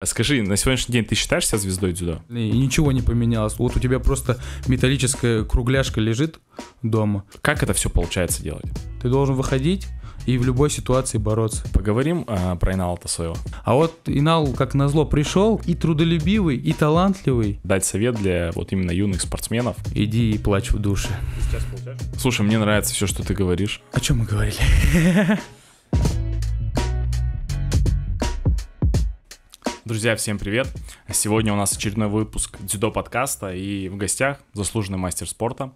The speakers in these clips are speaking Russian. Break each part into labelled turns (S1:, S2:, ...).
S1: А скажи, на сегодняшний день ты считаешь себя звездой дзюдо?
S2: И ничего не поменялось. Вот у тебя просто металлическая кругляшка лежит дома. Как это все получается делать? Ты должен выходить и в любой ситуации бороться. Поговорим а, про Инала-то своего. А вот Инал, как назло,
S1: пришел и трудолюбивый, и талантливый. Дать совет для вот именно юных спортсменов. Иди и плачь в душе. Сейчас получаешь? Слушай, мне нравится все, что ты говоришь. О чем
S2: мы говорили?
S1: Друзья, всем привет! Сегодня у нас очередной выпуск дзюдо подкаста и в гостях заслуженный мастер спорта,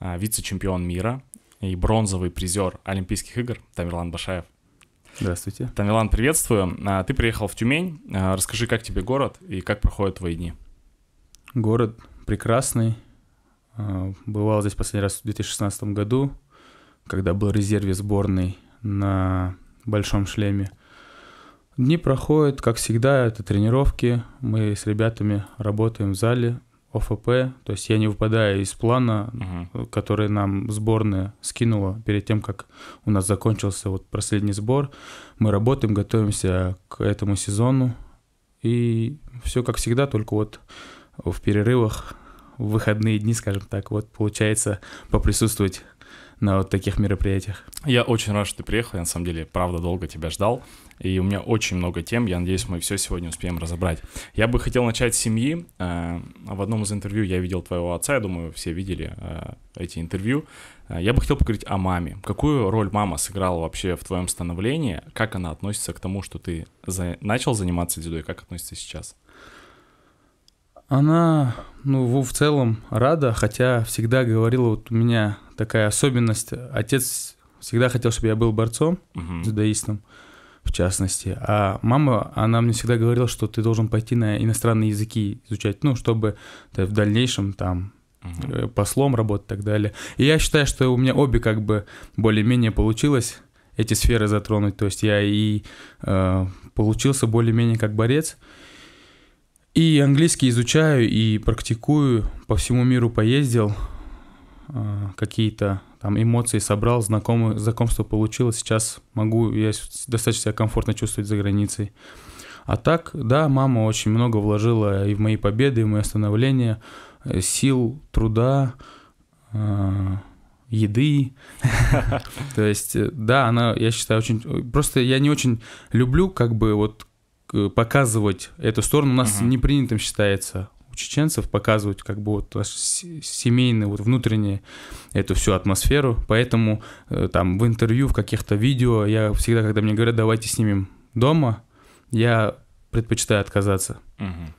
S1: а, вице-чемпион мира и бронзовый призер Олимпийских игр Тамерлан Башаев. Здравствуйте. Тамерлан, приветствую. А, ты приехал в Тюмень. А, расскажи, как тебе город и как проходят твои дни?
S2: Город прекрасный. Бывал здесь последний раз в 2016 году, когда был в резерве сборной на большом шлеме – Дни проходят, как всегда, это тренировки. Мы с ребятами работаем в зале, ОФП, то есть я не выпадаю из плана, угу. который нам сборная скинула перед тем, как у нас закончился вот последний сбор. Мы работаем, готовимся к этому сезону, и все как всегда, только вот в перерывах, в выходные дни, скажем так, вот получается поприсутствовать на вот таких мероприятиях.
S1: Я очень рад, что ты приехал, я на самом деле, правда, долго тебя ждал и у меня очень много тем, я надеюсь, мы все сегодня успеем разобрать. Я бы хотел начать с семьи. Э, в одном из интервью я видел твоего отца, я думаю, все видели э, эти интервью. Э, я бы хотел поговорить о маме. Какую роль мама сыграла вообще в твоем становлении? Как она относится к тому, что ты за... начал заниматься дзюдо, и как относится сейчас? Она, ну, в целом рада, хотя
S2: всегда говорила, вот у меня такая особенность. Отец всегда хотел, чтобы я был борцом, uh-huh. дзюдоистом в частности. А мама, она мне всегда говорила, что ты должен пойти на иностранные языки изучать, ну, чтобы ты в дальнейшем там угу. послом работать и так далее. И я считаю, что у меня обе как бы более-менее получилось эти сферы затронуть. То есть я и э, получился более-менее как борец. И английский изучаю, и практикую, по всему миру поездил, э, какие-то там эмоции собрал, знакомое, знакомство получилось, сейчас могу, я достаточно себя комфортно чувствовать за границей. А так, да, мама очень много вложила и в мои победы, и в мое становление, э, сил, труда, э, еды. То есть, э, да, она, я считаю, очень... Просто я не очень люблю как бы вот показывать эту сторону. У нас непринятым считается у чеченцев, показывать как бы вот семейную, вот внутреннюю эту всю атмосферу. Поэтому э, там в интервью, в каких-то видео, я всегда, когда мне говорят, давайте снимем дома, я предпочитаю отказаться.
S1: Угу.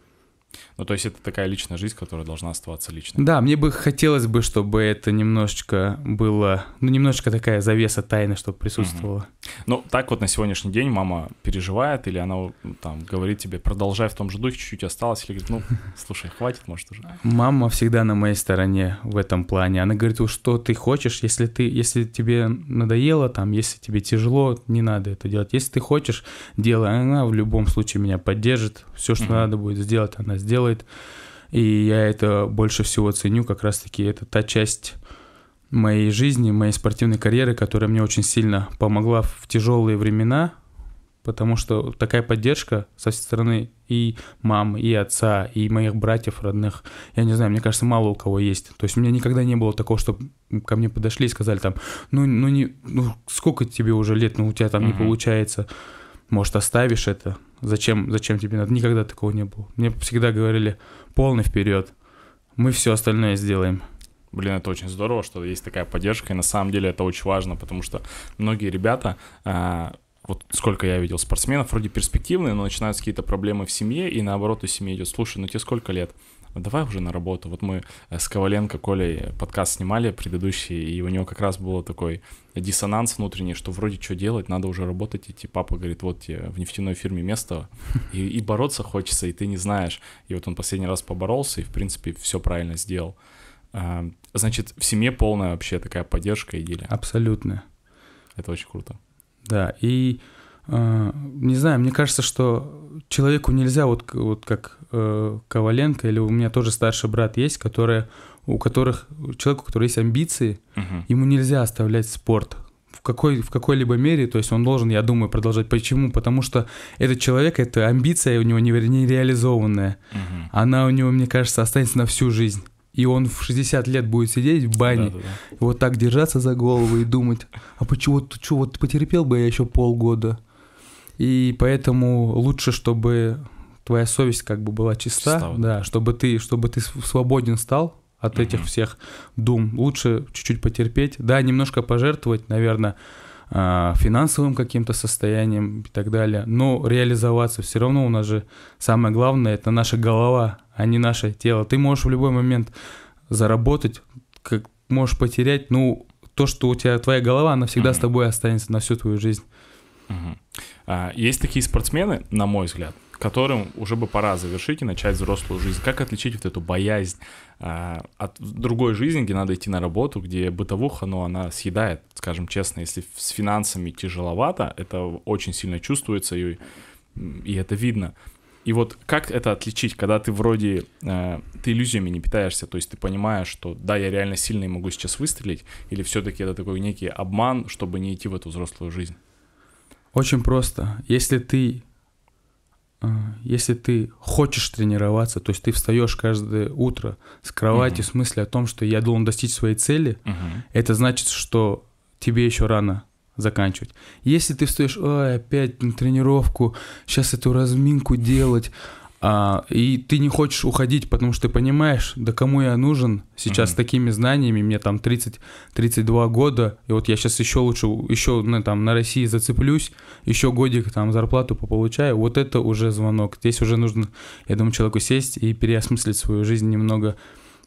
S1: Ну, то есть это такая личная жизнь, которая должна оставаться личной. Да, мне бы
S2: хотелось бы, чтобы это немножечко было, ну, немножечко такая завеса тайны, чтобы присутствовала. Угу.
S1: Ну, так вот на сегодняшний день мама переживает, или она ну, там говорит тебе, продолжай в том же духе, чуть-чуть осталось, или говорит, ну, слушай, хватит, может, уже.
S2: Мама всегда на моей стороне в этом плане. Она говорит, что ты хочешь, если ты, если тебе надоело, там, если тебе тяжело, не надо это делать. Если ты хочешь, делай. Она в любом случае меня поддержит. Все, что угу. надо будет сделать, она сделает делает. И я это больше всего ценю, как раз-таки это та часть моей жизни, моей спортивной карьеры, которая мне очень сильно помогла в тяжелые времена, потому что такая поддержка со всей стороны и мамы, и отца, и моих братьев родных, я не знаю, мне кажется, мало у кого есть. То есть у меня никогда не было такого, что ко мне подошли и сказали там, ну, ну, не, ну сколько тебе уже лет, ну у тебя там mm-hmm. не получается может, оставишь это? Зачем, зачем тебе надо? Никогда такого не было. Мне
S1: всегда говорили, полный вперед, мы все остальное сделаем. Блин, это очень здорово, что есть такая поддержка, и на самом деле это очень важно, потому что многие ребята, а, вот сколько я видел спортсменов, вроде перспективные, но начинаются какие-то проблемы в семье, и наоборот у семьи идет, слушай, ну тебе сколько лет? «Ну, давай уже на работу. Вот мы э, с Коваленко Колей подкаст снимали предыдущий, и у него как раз был такой диссонанс внутренний, что вроде что делать, надо уже работать идти. Папа говорит, вот тебе в нефтяной фирме место, и, и бороться хочется, и ты не знаешь. И вот он последний раз поборолся, и, в принципе, все правильно сделал. А, значит, в семье полная вообще такая поддержка и идея. Абсолютно. Это очень круто.
S2: Да, и а, не знаю, мне кажется, что человеку нельзя, вот, вот как э, Коваленко, или у меня тоже старший брат есть, которые, у которых, человеку, у которого есть амбиции, угу. ему нельзя оставлять спорт в, какой, в какой-либо мере, то есть он должен, я думаю, продолжать. Почему? Потому что этот человек, эта амбиция у него не нереализованная, угу. она у него, мне кажется, останется на всю жизнь. И он в 60 лет будет сидеть в бане, да, да, да. вот так держаться за голову и думать, а почему, вот, что, вот потерпел бы я еще полгода, и поэтому лучше, чтобы твоя совесть как бы была чиста, чиста да, чтобы ты, чтобы ты свободен стал от этих всех дум. Лучше чуть-чуть потерпеть, да, немножко пожертвовать, наверное, а, финансовым каким-то состоянием и так далее. Но реализоваться все равно у нас же самое главное это наша голова, а не наше тело. Ты можешь в любой момент заработать, как можешь потерять, ну то, что у тебя твоя голова, она всегда mm-hmm. с тобой останется на всю
S1: твою жизнь. Угу. Есть такие спортсмены, на мой взгляд, которым уже бы пора завершить и начать взрослую жизнь. Как отличить вот эту боязнь а, от другой жизни, где надо идти на работу, где бытовуха, но она съедает, скажем честно, если с финансами тяжеловато, это очень сильно чувствуется и, и это видно. И вот как это отличить, когда ты вроде, э, ты иллюзиями не питаешься, то есть ты понимаешь, что да, я реально сильный могу сейчас выстрелить, или все-таки это такой некий обман, чтобы не идти в эту взрослую жизнь?
S2: Очень просто. Если ты э, если ты хочешь тренироваться, то есть ты встаешь каждое утро с кровати uh с мыслью о том, что я должен достичь своей цели, uh это значит, что тебе еще рано заканчивать. Если ты встаешь, ой, опять на тренировку, сейчас эту разминку делать, а, и ты не хочешь уходить, потому что ты понимаешь, да кому я нужен сейчас mm-hmm. с такими знаниями, мне там 30-32 года, и вот я сейчас еще лучше, еще на, ну, там, на России зацеплюсь, еще годик там зарплату пополучаю, вот это уже звонок. Здесь уже нужно, я думаю, человеку сесть и переосмыслить свою жизнь немного,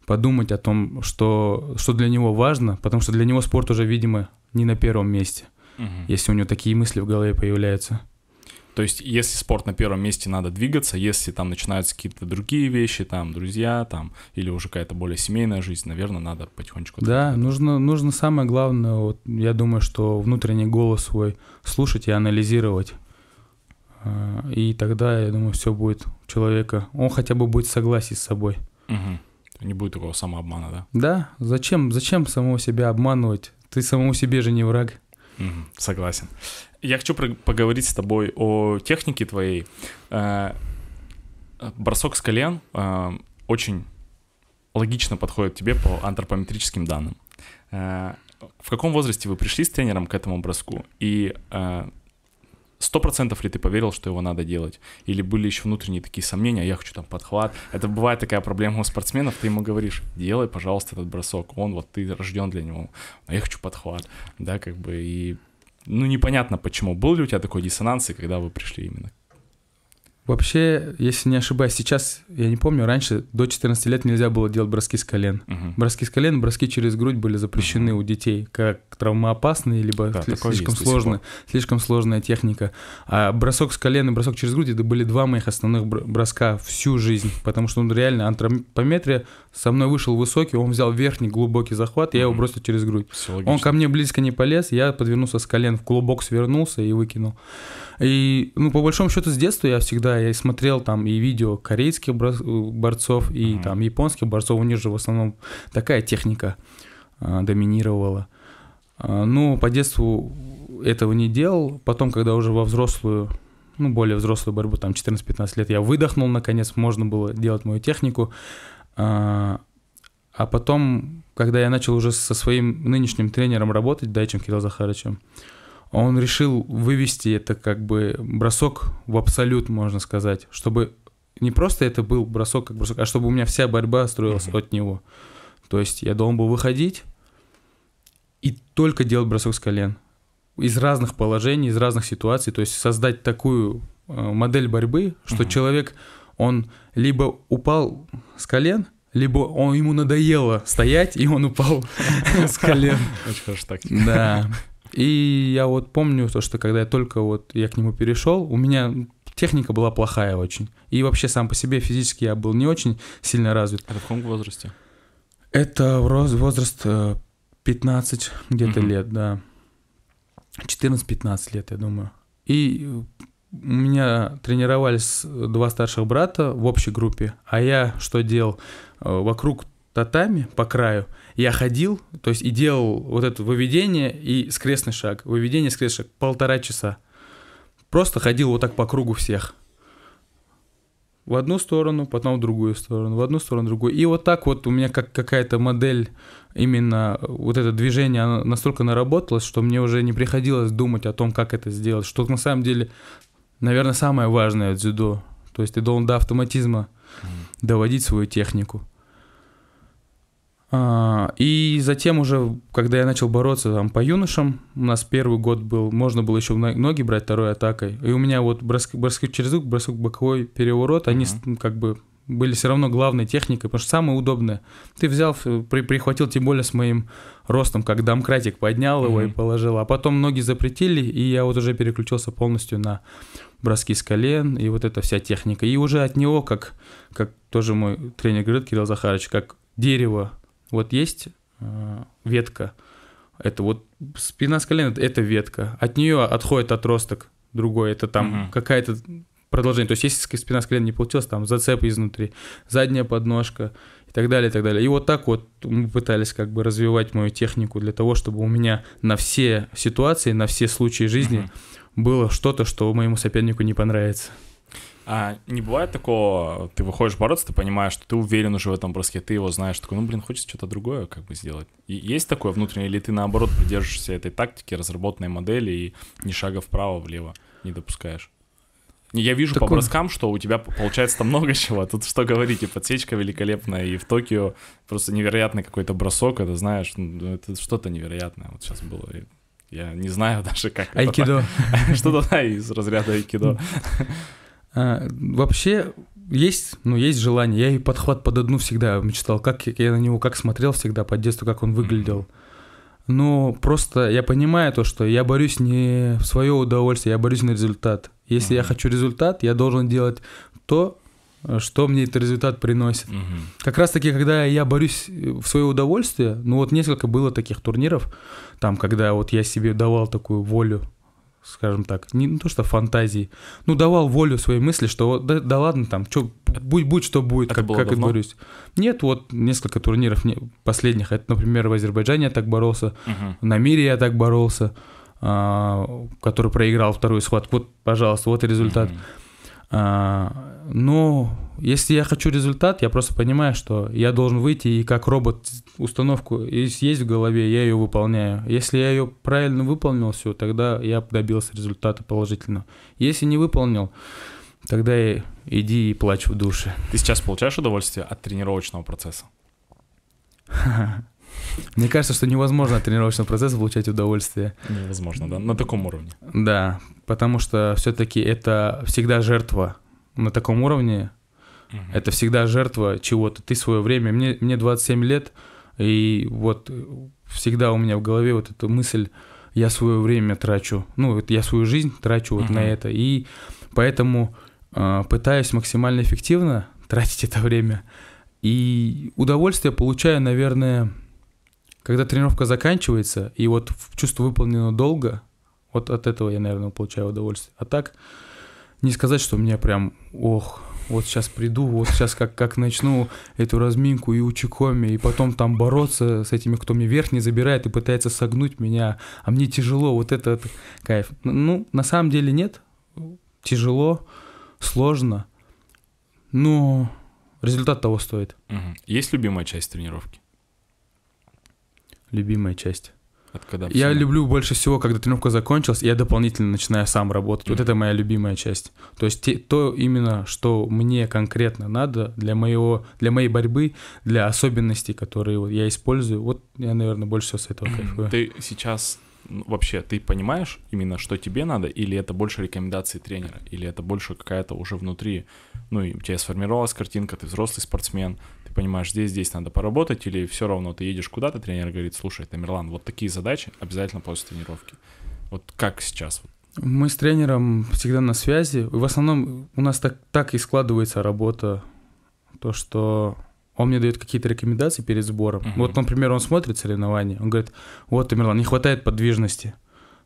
S2: подумать о том, что, что для него важно, потому что для него спорт уже, видимо, не на первом месте, mm-hmm. если у него такие мысли в голове появляются.
S1: То есть, если спорт на первом месте, надо двигаться, если там начинаются какие-то другие вещи, там, друзья, там, или уже какая-то более семейная жизнь, наверное, надо потихонечку...
S2: Да, нужно, нужно самое главное, вот, я думаю, что внутренний голос свой слушать и анализировать. А, и тогда, я думаю, все будет у человека. Он хотя бы будет согласен с собой.
S1: Угу. Не будет такого самообмана, да?
S2: Да. Зачем, зачем самого себя обманывать? Ты самому себе же не враг
S1: согласен. Я хочу поговорить с тобой о технике твоей. Э, бросок с колен э, очень логично подходит тебе по антропометрическим данным. Э, в каком возрасте вы пришли с тренером к этому броску? И сто процентов ли ты поверил, что его надо делать? Или были еще внутренние такие сомнения, «А я хочу там подхват. Это бывает такая проблема у спортсменов, ты ему говоришь, делай, пожалуйста, этот бросок, он вот, ты рожден для него, а я хочу подхват, да, как бы, и ну непонятно почему. Был ли у тебя такой диссонанс, и когда вы пришли именно
S2: Вообще, если не ошибаюсь, сейчас, я не помню, раньше до 14 лет нельзя было делать броски с колен. Угу. Броски с колен, броски через грудь были запрещены угу. у детей, как травмоопасные, либо да, слишком, сложная, слишком сложная техника. А бросок с колен и бросок через грудь, это были два моих основных броска всю жизнь, потому что он ну, реально антропометрия, со мной вышел высокий, он взял верхний глубокий захват, угу. я его бросил через грудь. Он ко мне близко не полез, я подвернулся с колен, в клубок свернулся и выкинул. И, ну, по большому счету, с детства я всегда я смотрел там и видео корейских борцов, и mm-hmm. там японских борцов. У них же в основном такая техника а, доминировала. А, ну, по детству этого не делал. Потом, когда уже во взрослую, ну, более взрослую борьбу, там, 14-15 лет, я выдохнул, наконец, можно было делать мою технику. А, а потом, когда я начал уже со своим нынешним тренером работать, Дайчем Кирилл Захарычем, он решил вывести это как бы бросок в абсолют, можно сказать, чтобы не просто это был бросок как бросок, а чтобы у меня вся борьба строилась mm-hmm. от него. То есть я должен был выходить и только делать бросок с колен из разных положений, из разных ситуаций, то есть создать такую э, модель борьбы, что mm-hmm. человек он либо упал с колен, либо он ему надоело стоять и он упал с колен. Очень хорошо так. Да. И я вот помню то, что когда я только вот я к нему перешел, у меня техника была плохая очень. И вообще сам по себе физически я был не очень сильно развит. Это в каком возрасте? Это возраст 15 э, где-то угу. лет, да. 14-15 лет, я думаю. И у меня тренировались два старших брата в общей группе, а я что делал? Э, вокруг татами по краю – я ходил, то есть и делал вот это выведение и скрестный шаг, выведение, скрестный шаг, полтора часа. Просто ходил вот так по кругу всех. В одну сторону, потом в другую сторону, в одну сторону, в другую. И вот так вот у меня как какая-то модель именно вот это движение оно настолько наработалось, что мне уже не приходилось думать о том, как это сделать. Что на самом деле, наверное, самое важное в дзюдо. То есть ты должен до автоматизма mm-hmm. доводить свою технику. А, и затем уже, когда я начал бороться там по юношам, у нас первый год был, можно было еще ноги брать второй атакой. И у меня вот броски броски через рук, бросок боковой, переворот, они uh-huh. как бы были все равно главной техникой, потому что самое удобное. Ты взял, при, прихватил, тем более с моим ростом, как домкратик, поднял его uh-huh. и положил. А потом ноги запретили, и я вот уже переключился полностью на броски с колен и вот эта вся техника. И уже от него, как, как тоже мой тренер говорит, Кирилл Захарович, как дерево вот есть э, ветка, это вот спина с колена, это ветка. От нее отходит отросток другой, это там угу. какая-то продолжение. То есть если спина с колена не получилась, там зацеп изнутри, задняя подножка и так далее, и так далее. И вот так вот мы пытались как бы развивать мою технику для того, чтобы у меня на все ситуации, на все случаи жизни угу. было что-то, что моему сопернику не понравится.
S1: А не бывает такого, ты выходишь бороться, ты понимаешь, что ты уверен уже в этом броске, ты его знаешь, такой, ну, блин, хочется что-то другое как бы сделать. И есть такое внутреннее, или ты наоборот придерживаешься этой тактики, разработанной модели и ни шага вправо-влево не допускаешь? Я вижу так по броскам, что у тебя получается там много чего. Тут что говорить, и подсечка великолепная, и в Токио просто невероятный какой-то бросок, это знаешь, ну, это что-то невероятное вот сейчас было. Я не знаю даже, как Айкидо. Что-то из разряда айкидо. А, вообще
S2: есть, ну, есть желание. Я и подхват под одну всегда мечтал. Как я на него как смотрел всегда по детству, как он выглядел. Но ну, просто я понимаю то, что я борюсь не в свое удовольствие, я борюсь на результат. Если uh-huh. я хочу результат, я должен делать то, что мне этот результат приносит. Угу. Как раз таки, когда я борюсь э, в свое удовольствие, ну вот несколько было таких турниров, там, когда вот я себе давал такую волю, скажем так, не то что фантазии, ну давал волю своей мысли, что да, да ладно там, что, будь, будь что будет, это как, как давно? и Нет, вот несколько турниров последних, это, например, в Азербайджане я так боролся, угу. на мире я так боролся, а, который проиграл вторую схватку, вот, пожалуйста, вот и результат. Угу. А, но если я хочу результат, я просто понимаю, что я должен выйти и как робот установку есть в голове, я ее выполняю. Если я ее правильно выполнил, все, тогда я добился результата положительно. Если не выполнил, тогда я иди и плачь в душе.
S1: Ты сейчас получаешь удовольствие от тренировочного процесса?
S2: Мне кажется, что невозможно от тренировочного процесса получать удовольствие. Невозможно, да, на таком уровне. Да, потому что все-таки это всегда жертва. На таком уровне Угу. Это всегда жертва чего-то. Ты свое время. Мне, мне 27 лет, и вот всегда у меня в голове вот эта мысль, я свое время трачу, ну, вот я свою жизнь трачу вот угу. на это. И поэтому э, пытаюсь максимально эффективно тратить это время. И удовольствие получаю, наверное, когда тренировка заканчивается, и вот чувство выполнено долго, вот от этого я, наверное, получаю удовольствие. А так, не сказать, что мне прям, ох, вот сейчас приду, вот сейчас как, как начну эту разминку и учикоми, и потом там бороться с этими, кто мне верх не забирает и пытается согнуть меня, а мне тяжело, вот это, это кайф. Ну, на самом деле нет, тяжело, сложно, но результат
S1: того стоит. Угу. Есть любимая часть тренировки? Любимая часть от когда Я
S2: люблю больше всего, когда тренировка закончилась, я дополнительно начинаю сам работать. Mm. Вот это моя любимая часть. То есть те, то именно, что мне конкретно надо для моего, для моей борьбы, для особенностей, которые вот я использую. Вот я, наверное, больше всего с этого кайфую.
S1: Ты сейчас ну, вообще ты понимаешь именно, что тебе надо, или это больше рекомендации тренера, или это больше какая-то уже внутри, ну и у тебя сформировалась картинка, ты взрослый спортсмен, понимаешь, здесь, здесь надо поработать, или все равно ты едешь куда-то, тренер говорит, слушай, Тамерлан, вот такие задачи обязательно после тренировки. Вот как сейчас?
S2: Мы с тренером всегда на связи. В основном у нас так, так и складывается работа. То, что он мне дает какие-то рекомендации перед сбором. Uh-huh. Вот, например, он смотрит соревнования, он говорит, вот, Тамерлан, не хватает подвижности.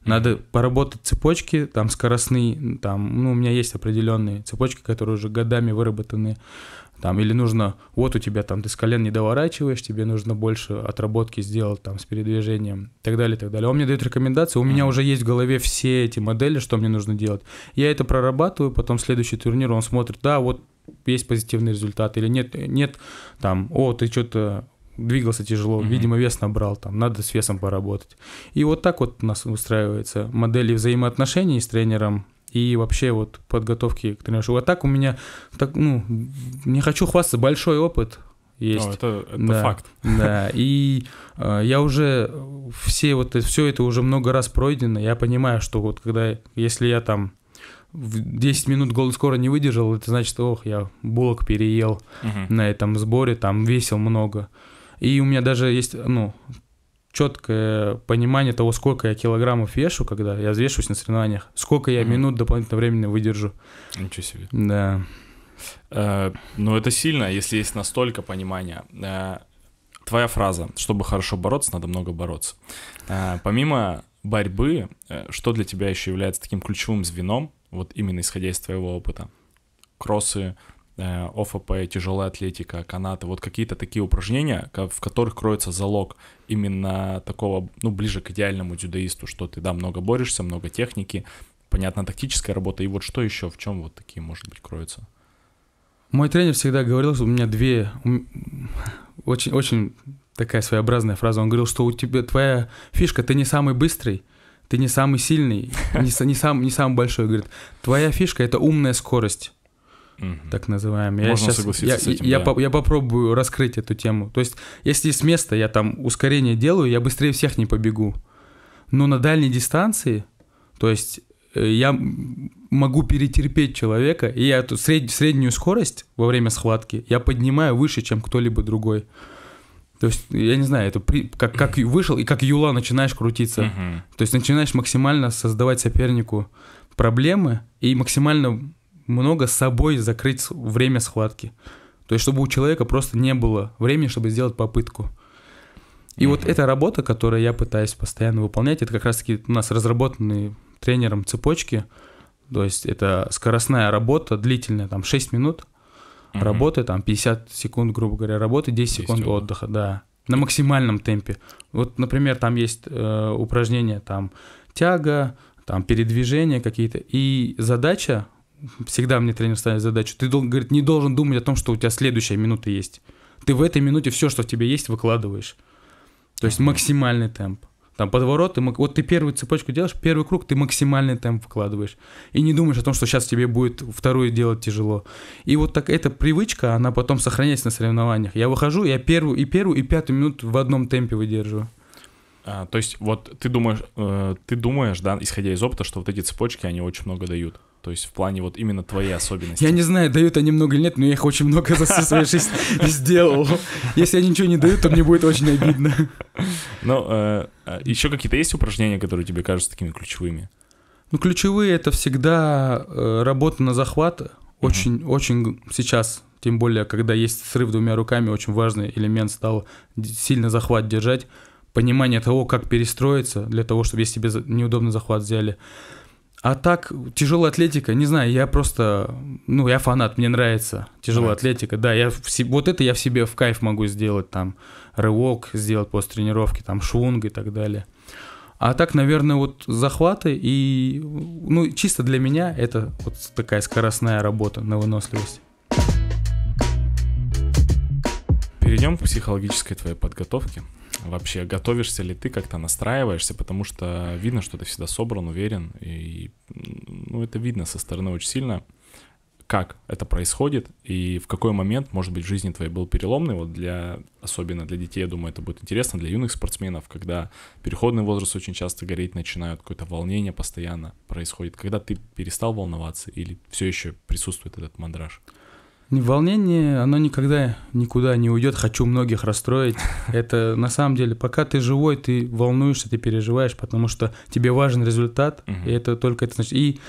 S2: Надо поработать цепочки, там скоростные, там, ну, у меня есть определенные цепочки, которые уже годами выработаны. Там, или нужно, вот у тебя там ты с колен не доворачиваешь, тебе нужно больше отработки сделать там с передвижением, и так далее, и так далее. Он мне дает рекомендации, у меня уже есть в голове все эти модели, что мне нужно делать. Я это прорабатываю, потом следующий турнир, он смотрит, да, вот есть позитивный результат, или нет, нет, там, о, ты что-то двигался тяжело, mm-hmm. видимо, вес набрал, там, надо с весом поработать. И вот так вот у нас устраивается модели взаимоотношений с тренером, и вообще вот подготовки к тренажеру. А так у меня, так, ну, не хочу хвастаться, большой опыт есть. О, ну, это это да, факт. Да, и э, я уже все вот все это уже много раз пройдено, я понимаю, что вот когда, если я там в 10 минут голод скоро не выдержал, это значит, ох, я булок переел угу. на этом сборе, там весил много. И у меня даже есть, ну, четкое понимание того, сколько я килограммов вешу, когда я взвешиваюсь на соревнованиях, сколько я mm-hmm. минут дополнительного времени выдержу. Ничего себе.
S1: Да. Э, ну, это сильно, если есть настолько понимание. Э, твоя фраза, чтобы хорошо бороться, надо много бороться. Э, помимо борьбы, э, что для тебя еще является таким ключевым звеном, вот именно исходя из твоего опыта? Кроссы, ОФП, тяжелая атлетика, канаты, вот какие-то такие упражнения, в которых кроется залог именно такого, ну, ближе к идеальному дзюдоисту, что ты, да, много борешься, много техники, понятно, тактическая работа, и вот что еще, в чем вот такие, может быть, кроются?
S2: Мой тренер всегда говорил, что у меня две... Очень, очень такая своеобразная фраза. Он говорил, что у тебя твоя фишка, ты не самый быстрый, ты не самый сильный, не, не, сам, не самый большой. Говорит, твоя фишка — это умная скорость так называемый. Можно я сейчас, согласиться я, с этим. Я, да. по, я попробую раскрыть эту тему. То есть, если с места я там ускорение делаю, я быстрее всех не побегу. Но на дальней дистанции, то есть э, я могу перетерпеть человека, и я эту сред, среднюю скорость во время схватки я поднимаю выше, чем кто-либо другой. То есть, я не знаю, это при, как, как вышел и как юла начинаешь крутиться. Угу. То есть начинаешь максимально создавать сопернику проблемы и максимально много с собой закрыть время схватки. То есть, чтобы у человека просто не было времени, чтобы сделать попытку. И mm-hmm. вот эта работа, которую я пытаюсь постоянно выполнять, это как раз-таки у нас разработанные тренером цепочки. То есть это скоростная работа, длительная, там 6 минут mm-hmm. работы, там 50 секунд, грубо говоря, работы, 10, 10 секунд минут. отдыха, да. На максимальном темпе. Вот, например, там есть э, упражнения, там тяга, там передвижения какие-то. И задача всегда мне тренер ставит задачу. Ты говорит, не должен думать о том, что у тебя следующая минута есть. Ты в этой минуте все, что в тебе есть, выкладываешь. То есть максимальный темп. Там подвороты, вот ты первую цепочку делаешь, первый круг, ты максимальный темп вкладываешь. И не думаешь о том, что сейчас тебе будет вторую делать тяжело. И вот так эта привычка, она потом сохраняется на соревнованиях. Я выхожу, я первую и первую, и пятую минуту в одном темпе выдерживаю.
S1: А, то есть вот ты думаешь, э, ты думаешь, да, исходя из опыта, что вот эти цепочки, они очень много дают. То есть в плане вот именно твоей особенности.
S2: Я не знаю, дают они много или нет, но я их очень много за всю свою жизнь сделал. Если они ничего не дают, то мне будет очень обидно.
S1: Ну, э, э, еще какие-то есть упражнения, которые тебе кажутся такими ключевыми?
S2: Ну, ключевые это всегда э, работа на захват.
S1: Очень, очень сейчас,
S2: тем более, когда есть срыв двумя руками, очень важный элемент стал сильно захват держать. Понимание того, как перестроиться для того, чтобы если тебе неудобно захват взяли. А так, тяжелая атлетика, не знаю, я просто, ну, я фанат, мне нравится тяжелая нравится. атлетика, да, я в, вот это я в себе в кайф могу сделать, там, рывок сделать после тренировки, там, шунг и так далее. А так, наверное, вот захваты и, ну, чисто для меня это вот такая скоростная работа на выносливость.
S1: Перейдем к психологической твоей подготовке вообще готовишься ли ты, как-то настраиваешься, потому что видно, что ты всегда собран, уверен, и ну, это видно со стороны очень сильно, как это происходит и в какой момент, может быть, в жизни твоей был переломный, вот для, особенно для детей, я думаю, это будет интересно, для юных спортсменов, когда переходный возраст очень часто гореть начинает какое-то волнение постоянно происходит, когда ты перестал волноваться или все еще присутствует этот мандраж?
S2: Волнение, оно никогда никуда не уйдет. Хочу многих расстроить. Это на самом деле, пока ты живой, ты волнуешься, ты переживаешь, потому что тебе важен результат. Угу. И это только это значит. И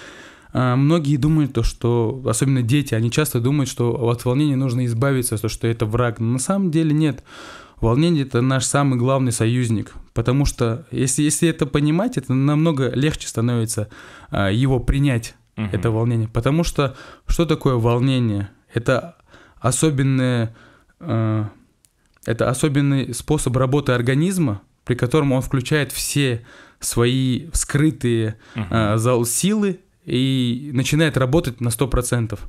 S2: а, многие думают то, что, особенно дети, они часто думают, что от волнения нужно избавиться, то, что это враг. Но на самом деле нет. Волнение это наш самый главный союзник, потому что если, если это понимать, это намного легче становится а, его принять, угу. это волнение. Потому что что такое волнение? Это особенное э, это особенный способ работы организма, при котором он включает все свои скрытые э, зал силы и начинает работать на 100%.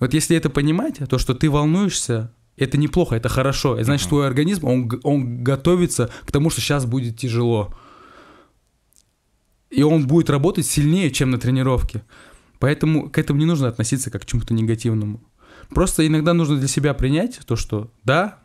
S2: Вот если это понимать, то, что ты волнуешься, это неплохо, это хорошо. Это значит, твой организм, он, он готовится к тому, что сейчас будет тяжело. И он будет работать сильнее, чем на тренировке. Поэтому к этому не нужно относиться как к чему-то негативному. Просто иногда нужно для себя принять то, что да,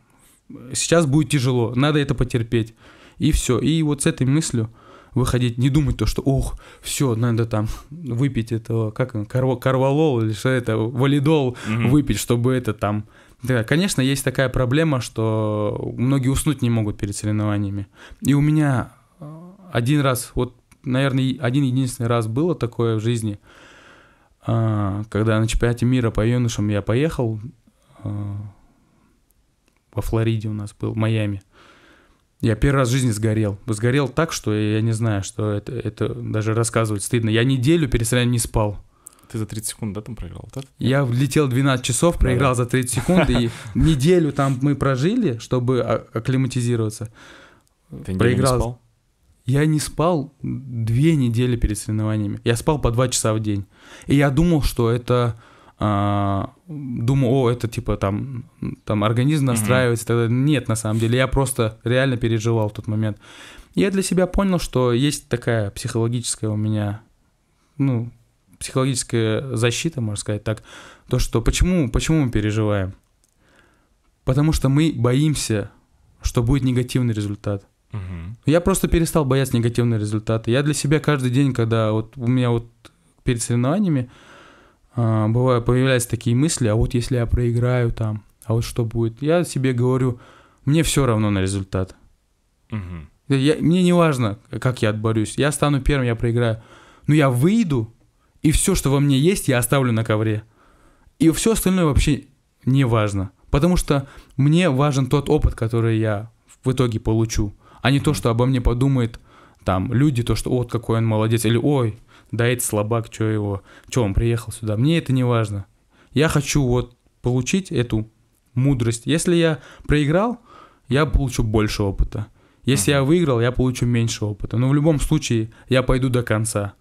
S2: сейчас будет тяжело, надо это потерпеть. И все. И вот с этой мыслью выходить, не думать то, что, ох, все, надо там выпить этого, как он, корво, корвалол или что это, валидол mm-hmm. выпить, чтобы это там... Да, конечно, есть такая проблема, что многие уснуть не могут перед соревнованиями. И у меня э, один раз, вот, наверное, один единственный раз было такое в жизни – а, когда на чемпионате мира по юношам я поехал, а, во Флориде у нас был, Майами, я первый раз в жизни сгорел. Сгорел так, что я не знаю, что это, это даже рассказывать стыдно. Я неделю перед не спал.
S1: Ты за 30 секунд, да, там проиграл? Да?
S2: Я влетел 12 часов, проиграл да, за 30 секунд, и неделю там мы прожили, чтобы а, акклиматизироваться.
S1: Ты проиграл.
S2: Я не спал две недели перед соревнованиями. Я спал по два часа в день. И я думал, что это... Э, а, думал, о, это типа там, там организм настраивается. Тогда нет, на самом деле. Я просто реально переживал в тот момент. Я для себя понял, что есть такая психологическая у меня, ну, психологическая защита, можно сказать так, то, что почему, почему мы переживаем? Потому что мы боимся, что будет негативный результат. Угу. Я просто перестал бояться негативные результаты. Я для себя каждый день, когда вот у меня вот перед соревнованиями а, бывают, появляются такие мысли, а вот если я проиграю там, а вот что будет, я себе говорю, мне все равно на результат.
S1: Угу.
S2: Я, мне не важно, как я отборюсь. Я стану первым, я проиграю. Но ну, я выйду, и все, что во мне есть, я оставлю на ковре. И все остальное вообще не важно. Потому что мне важен тот опыт, который я в итоге получу а не то, что обо мне подумают там люди, то, что вот какой он молодец, или ой, да это слабак, что его, что он приехал сюда, мне это не важно. Я хочу вот получить эту мудрость. Если я проиграл, я получу больше опыта. Если uh-huh. я выиграл, я получу меньше опыта. Но в любом случае я пойду до конца.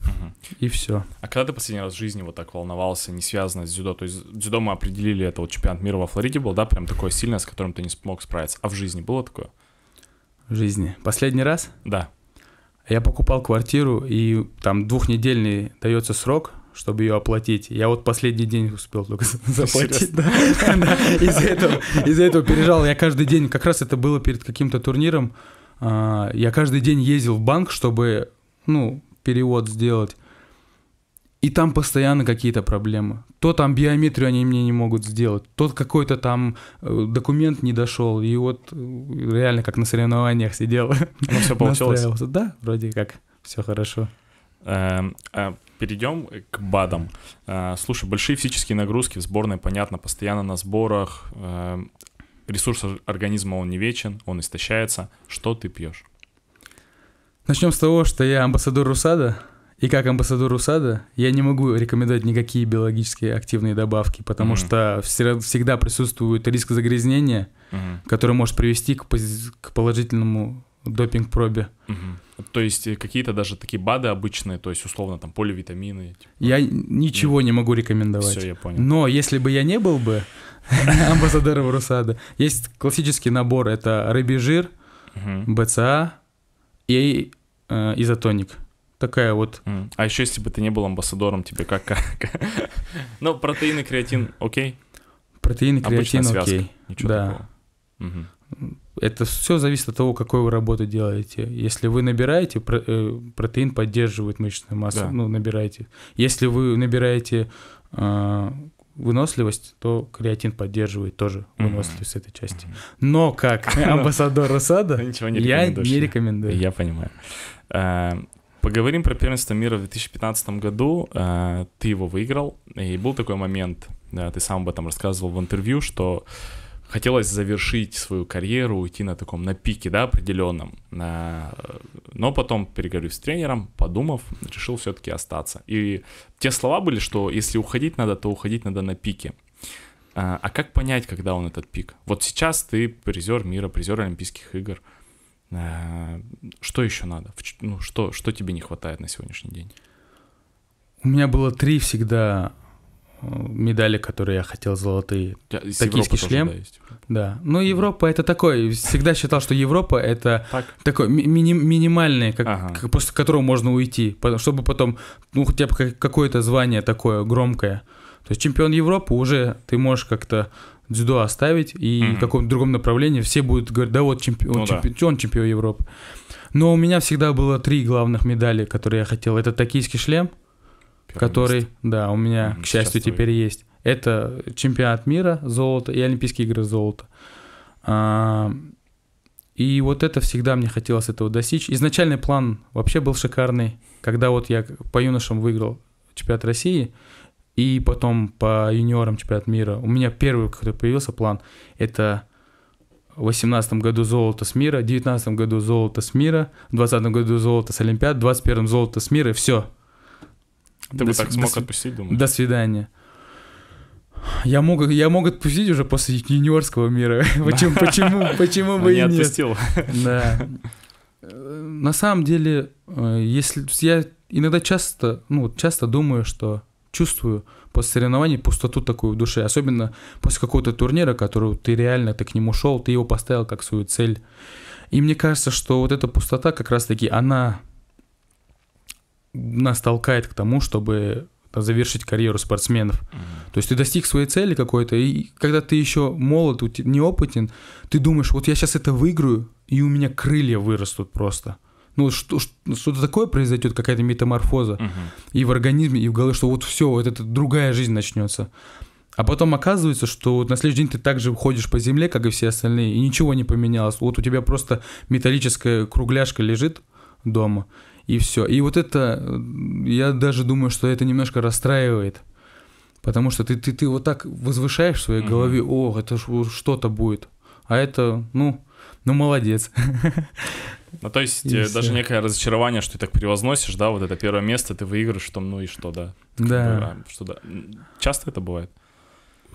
S2: Uh-huh. И все.
S1: А когда ты последний раз в жизни вот так волновался, не связано с дзюдо? То есть дзюдо мы определили, это вот чемпионат мира во Флориде был, да, прям такое сильное, с которым ты не смог справиться. А в жизни было такое? жизни? Последний раз? Да. Я покупал квартиру, и там
S2: двухнедельный дается срок, чтобы ее оплатить. Я вот последний день успел только заплатить. Из-за этого, из этого пережал. Я каждый день, как раз это было перед каким-то турниром, а, я каждый день ездил в банк, чтобы, ну, перевод сделать. И там постоянно какие-то проблемы. То там биометрию они мне не могут сделать, тот какой-то там э, документ не дошел. И вот э, реально как на соревнованиях сидел. Ну,
S1: все получилось. Да, вроде как все хорошо. Эм, а Перейдем к БАДам. Э, слушай, большие физические нагрузки в сборной, понятно, постоянно на сборах. Эм, ресурс организма, он не вечен, он истощается. Что ты пьешь?
S2: Начнем с того, что я амбассадор Русада — и как амбассадор УСАДА я не могу рекомендовать никакие биологически активные добавки, потому угу. что всегда присутствует риск загрязнения, угу. который может привести к, пози- к положительному допинг-пробе.
S1: Угу. То есть э, какие-то даже такие БАДы обычные, то есть условно там поливитамины? Типа...
S2: Я ничего Нет. не могу рекомендовать. Все, я понял. Но если бы я не был бы амбассадором Русада, есть классический набор, это рыбий жир,
S1: БЦА и э, изотоник такая вот. А еще если бы ты не был амбассадором, тебе как? как? ну, протеин и креатин, окей? Протеин и креатин, окей. Ничего да.
S2: Угу. Это все зависит от того, какой вы работу делаете. Если вы набираете, э, протеин поддерживает мышечную массу, да. ну, набираете. Если вы набираете э, выносливость, то
S1: креатин поддерживает тоже выносливость mm этой части. mm Но как ну, амбассадор Росада я не рекомендую. Я понимаю. А, Поговорим про первенство мира в 2015 году. Э, ты его выиграл, и был такой момент, ты сам об этом рассказывал в интервью, что хотелось завершить свою карьеру, уйти на таком, на пике, да, определенном. Э, но потом, переговорив с тренером, подумав, решил все-таки остаться. И те слова были, что если уходить надо, то уходить надо на пике. Э, а как понять, когда он этот пик? Вот сейчас ты призер мира, призер Олимпийских игр — Э, что еще надо? Ну, что, что тебе не хватает на сегодняшний день?
S2: У меня было три всегда э, медали, которые я хотел золотые. Из Токийский Европы шлем. Тоже, да, есть. да. Ну, Европа да. это такой. Всегда считал, что Европа это так. такой ми- ми- минимальный, как, ага. как, после которого можно уйти, чтобы потом, ну, хотя бы какое-то звание такое громкое. То есть чемпион Европы уже ты можешь как-то дзюдо оставить и mm-hmm. каком-то другом направлении, все будут говорить, да вот чемпион, ну, чемпион, да. он чемпион Европы. Но у меня всегда было три главных медали, которые я хотел. Это токийский шлем, Первый который, место. да, у меня, mm-hmm. к счастью, Сейчас теперь вы... есть. Это чемпионат мира золото и Олимпийские игры золото. А, и вот это всегда мне хотелось этого достичь. Изначальный план вообще был шикарный. Когда вот я по юношам выиграл чемпионат России, и потом по юниорам чемпионат мира. У меня первый, который появился план, это в 2018 году золото с мира, в 2019 году золото с мира, в 2020 году золото с Олимпиад, в 2021 золото с мира, и все.
S1: Ты до бы с... так смог до... отпустить, думаю.
S2: До свидания. Я мог, я мог отпустить уже после юниорского мира. почему, почему, почему бы а и нет? отпустил. Да. Э, на самом деле, э, если я иногда часто, ну, часто думаю, что чувствую после соревнований пустоту такую в душе, особенно после какого-то турнира, который ты реально ты к нему шел, ты его поставил как свою цель. И мне кажется, что вот эта пустота как раз-таки, она нас толкает к тому, чтобы завершить карьеру спортсменов. Mm-hmm. То есть ты достиг своей цели какой-то, и когда ты еще молод, неопытен, ты думаешь, вот я сейчас это выиграю, и у меня крылья вырастут просто ну, что, что-то такое произойдет, какая-то метаморфоза угу. и в организме, и в голове, что вот все, вот эта другая жизнь начнется. А потом оказывается, что вот на следующий день ты также ходишь по земле, как и все остальные, и ничего не поменялось. Вот у тебя просто металлическая кругляшка лежит дома, и все. И вот это, э, я даже думаю, что это немножко расстраивает. Потому что ты, ты, ты вот так возвышаешь в своей mm-hmm. голове, о, это что-то будет. А это, ну, ну молодец.
S1: Ну, то есть, Если... Э, даже некое разочарование, что ты так превозносишь, да, вот это первое место, ты выигрываешь, там, ну и что, да. Да. Бы, а, что, да. Часто это бывает?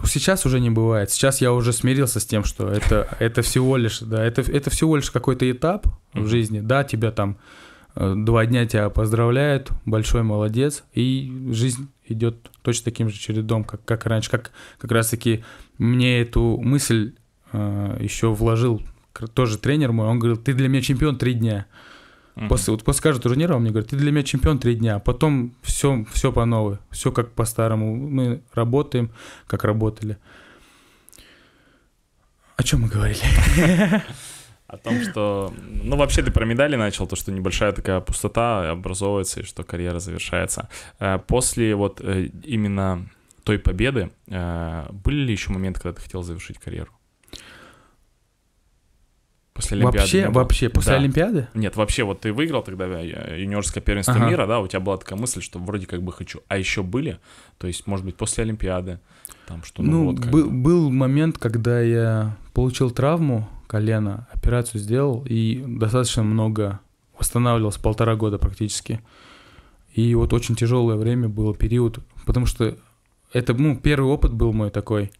S2: Сейчас уже не бывает. Сейчас я уже смирился с тем, что это, это всего лишь, да, это, это всего лишь какой-то этап в жизни. Да, тебя там э, два дня тебя поздравляют, большой молодец, и жизнь идет точно таким же чередом, как, как раньше. Как, как раз-таки мне эту мысль э, еще вложил тоже тренер мой, он говорил, ты для меня чемпион три дня. Угу. После, вот после каждого турнира он мне говорит, ты для меня чемпион три дня, а потом все, все по новой, все как по-старому, мы работаем, как работали. О чем мы говорили?
S1: О том, что... Ну, вообще ты про медали начал, то, что небольшая такая пустота образовывается, и что карьера завершается. Э, после вот э, именно той победы э, были ли еще моменты, когда ты хотел завершить карьеру? после Олимпиады. Вообще, вообще, после да. Олимпиады? Нет, вообще, вот ты выиграл тогда э, юниорское первенство ага. мира, да, у тебя была такая мысль, что вроде как бы хочу. А еще были, то есть, может быть, после Олимпиады, там что Ну, ну вот был,
S2: был момент, когда я получил травму колена, операцию сделал, и достаточно много восстанавливался, полтора года практически. И вот очень тяжелое время было, период, потому что это, ну, первый опыт был мой такой,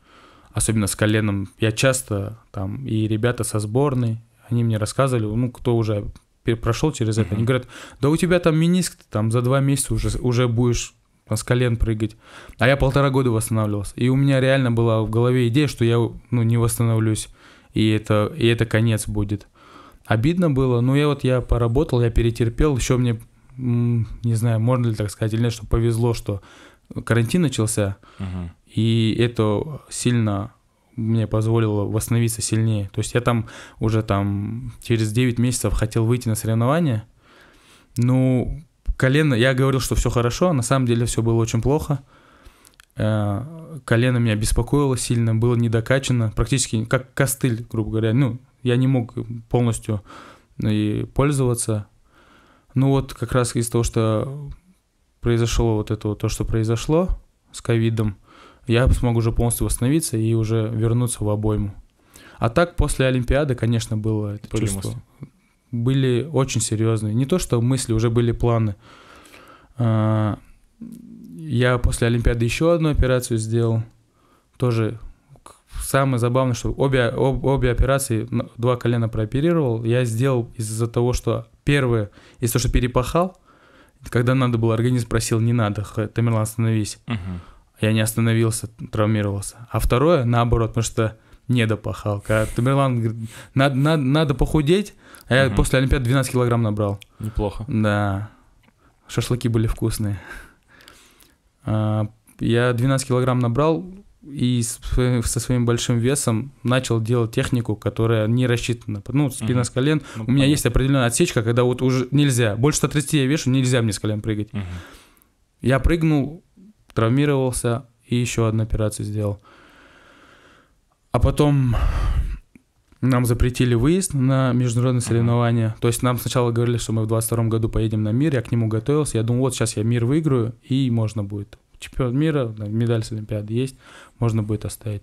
S2: особенно с коленом. Я часто там и ребята со сборной, они мне рассказывали, ну, кто уже прошел через это, они говорят, да у тебя там миниск, там за два месяца уже, уже будешь там, с колен прыгать. А я полтора года восстанавливался. И у меня реально была в голове идея, что я ну, не восстановлюсь. И это, и это конец будет. Обидно было, но я вот я поработал, я перетерпел, еще мне, не знаю, можно ли так сказать или нет, что повезло, что карантин начался, uh-huh. и это сильно мне позволило восстановиться сильнее. То есть я там уже там через 9 месяцев хотел выйти на соревнования. Ну, колено, я говорил, что все хорошо, а на самом деле все было очень плохо. Э, колено меня беспокоило сильно, было недокачано, практически как костыль, грубо говоря. Ну, я не мог полностью ну, и пользоваться. Ну вот как раз из того, что произошло вот это вот, то, что произошло с ковидом, я смог уже полностью восстановиться и уже вернуться в обойму. А так после Олимпиады, конечно, было это Полимус. чувство. Были очень серьезные. Не то, что мысли, уже были планы. А, я после Олимпиады еще одну операцию сделал. Тоже самое забавное, что обе, об, обе операции, два колена прооперировал, я сделал из-за того, что первое, из-за того, что перепахал, когда надо было, организм просил, не надо, Тамерлан, остановись. Угу я не остановился, травмировался. А второе, наоборот, потому что не допахал. Когда а Тамерлан говорит, надо, надо, надо похудеть, а я угу. после Олимпиады 12 килограмм набрал. Неплохо. Да. Шашлыки были вкусные. А, я 12 килограмм набрал и со своим большим весом начал делать технику, которая не рассчитана. Ну, спина угу. с колен. Ну, У меня есть определенная отсечка, когда вот уже нельзя. Больше 130 я вешу, нельзя мне с колен прыгать. Угу. Я прыгнул травмировался и еще одну операцию сделал. А потом нам запретили выезд на международные соревнования. То есть нам сначала говорили, что мы в 22 году поедем на мир, я к нему готовился. Я думал, вот сейчас я мир выиграю, и можно будет. Чемпион мира, медаль с Олимпиады есть, можно будет оставить.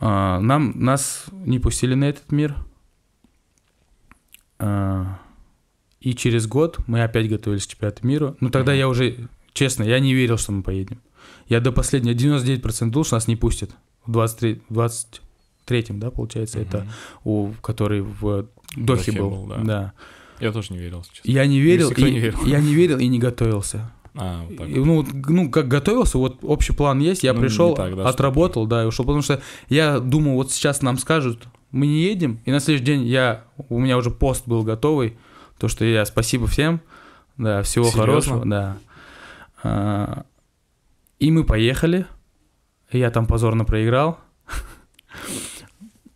S2: А, нам, нас не пустили на этот мир. А, и через год мы опять готовились к чемпионату мира. Ну, тогда я уже Честно, я не верил, что мы поедем. Я до последнего, 99% процентов что нас не пустят. В 23, 23-м, да, получается, угу. это у, который в Дохе, Дохе был. был да. да. Я тоже не верил, честно. Я не верил, и, не верил. я не верил и не готовился. А, вот так. И, ну, ну, как готовился, вот общий план есть, я ну, пришел, так, да, отработал, да, и ушел, потому что я думал, вот сейчас нам скажут, мы не едем, и на следующий день я, у меня уже пост был готовый, то, что я спасибо всем, да, всего Серьезно? хорошего, да. А, и мы поехали. Я там позорно проиграл.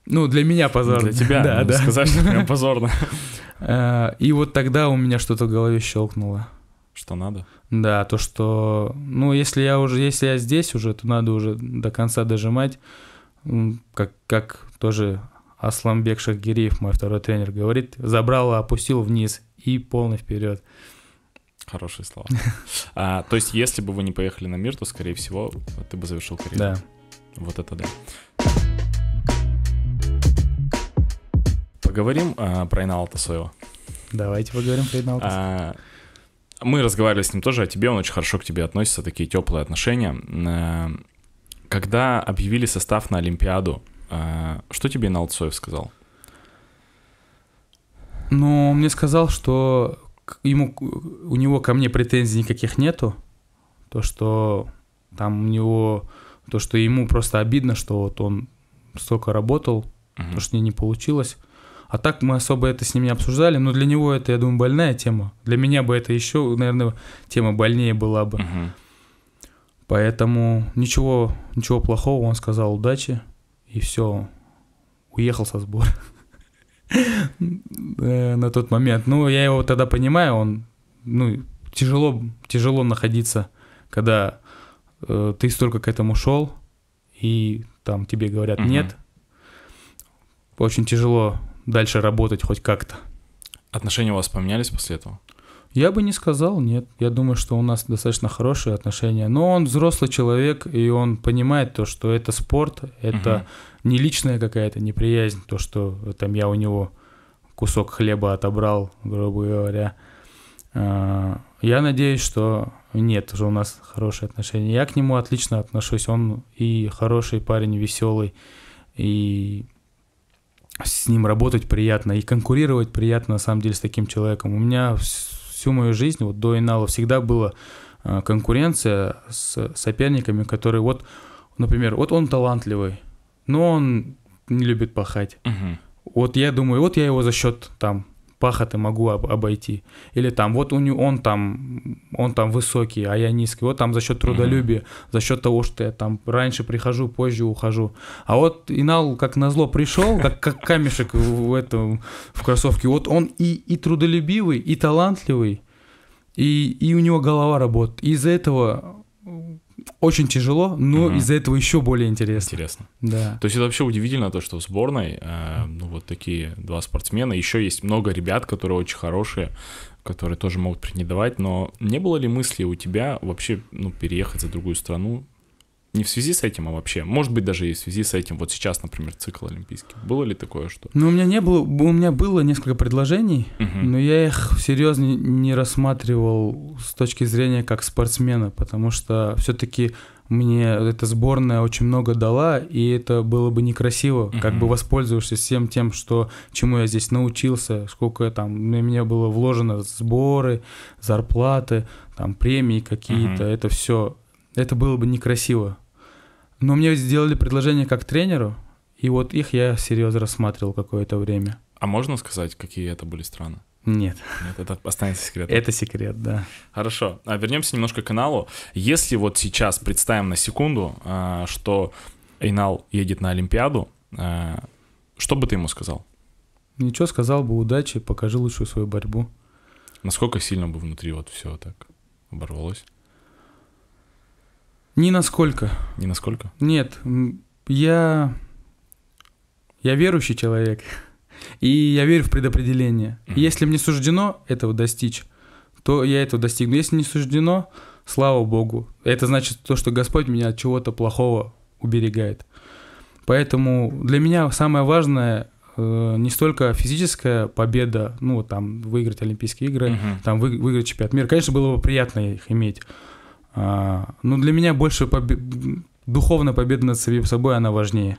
S2: Ну, для меня позорно. Для тебя, да, да. сказать, что прям позорно. Э, и вот тогда у меня что-то в голове щелкнуло. Что надо? Да, то, что... Ну, если я уже, если я здесь уже, то надо уже до конца дожимать. Как, как тоже Асламбек Шахгириев, мой второй тренер, говорит, забрал, опустил вниз и полный вперед. Хорошие слова.
S1: а, то есть, если бы вы не поехали на мир, то, скорее всего, ты бы завершил карьеру. Да. Вот это да. Поговорим а, про Иналта Соева.
S2: Давайте поговорим про Иналта.
S1: А, мы разговаривали с ним тоже о тебе, он очень хорошо к тебе относится, такие теплые отношения. А, когда объявили состав на Олимпиаду, а, что тебе Иналта Соев сказал?
S2: Ну, мне сказал, что ему, у него ко мне претензий никаких нету, то, что там у него, то, что ему просто обидно, что вот он столько работал, угу. то, что мне не получилось. А так мы особо это с ним не обсуждали, но для него это, я думаю, больная тема. Для меня бы это еще, наверное, тема больнее была бы. Угу. Поэтому ничего, ничего плохого, он сказал удачи, и все, уехал со сбора на тот момент. Ну, я его тогда понимаю, он, ну, тяжело, тяжело находиться, когда э, ты столько к этому шел, и там тебе говорят угу. нет. Очень тяжело дальше работать хоть как-то. Отношения у
S1: вас поменялись после этого?
S2: Я бы не сказал, нет. Я думаю, что у нас достаточно хорошие отношения. Но он взрослый человек, и он понимает то, что это спорт, это угу. не личная какая-то неприязнь, то, что там я у него кусок хлеба отобрал, грубо говоря. А, я надеюсь, что нет, уже у нас хорошие отношения. Я к нему отлично отношусь. Он и хороший парень, веселый, и с ним работать приятно, и конкурировать приятно, на самом деле, с таким человеком. У меня всю мою жизнь, вот до Инала, всегда была а, конкуренция с соперниками, которые вот, например, вот он талантливый, но он не любит пахать. Uh-huh. Вот я думаю, вот я его за счет там пахоты могу об, обойти. Или там, вот у него, он там, он там высокий, а я низкий. Вот там за счет трудолюбия, mm-hmm. за счет того, что я там раньше прихожу, позже ухожу. А вот Инал, как назло, пришел, как, как камешек в, в этом, в кроссовке. Вот он и, и трудолюбивый, и талантливый, и, и у него голова работает. Из-за этого очень тяжело, но угу. из-за этого еще более интересно. Интересно.
S1: Да. То есть это вообще удивительно то, что в сборной э, ну вот такие два спортсмена, еще есть много ребят, которые очень хорошие, которые тоже могут претендовать, но не было ли мысли у тебя вообще ну переехать за другую страну, не в связи с этим, а вообще. Может быть, даже и в связи с этим. Вот сейчас, например, цикл олимпийский. Было ли такое, что...
S2: Ну, у меня не было... У меня было несколько предложений, угу. но я их серьезно не рассматривал с точки зрения как спортсмена, потому что все таки мне эта сборная очень много дала, и это было бы некрасиво, угу. как бы воспользовавшись всем тем, что, чему я здесь научился, сколько там на меня было вложено сборы, зарплаты, там премии какие-то, угу. это все... Это было бы некрасиво но мне сделали предложение как тренеру, и вот их я серьезно рассматривал какое-то время.
S1: А можно сказать, какие это были страны? Нет. Нет, это останется секретом. Это
S2: секрет, да.
S1: Хорошо. А вернемся немножко к каналу. Если вот сейчас представим на секунду, а, что Эйнал едет на Олимпиаду, а, что бы ты ему сказал?
S2: Ничего, сказал бы удачи, покажи лучшую свою борьбу.
S1: Насколько сильно бы внутри вот все так оборвалось?
S2: Ни насколько. Ни насколько? Нет, я... Я верующий человек, и я верю в предопределение. Mm-hmm. Если мне суждено этого достичь, то я этого достигну. Если не суждено, слава Богу. Это значит то, что Господь меня от чего-то плохого уберегает. Поэтому для меня самое важное э, не столько физическая победа, ну, там, выиграть Олимпийские игры, uh-huh. там, вы, выиграть чемпионат мира. Конечно, было бы приятно их иметь. А, ну, для меня больше побе... духовная победа над самим собой, она важнее.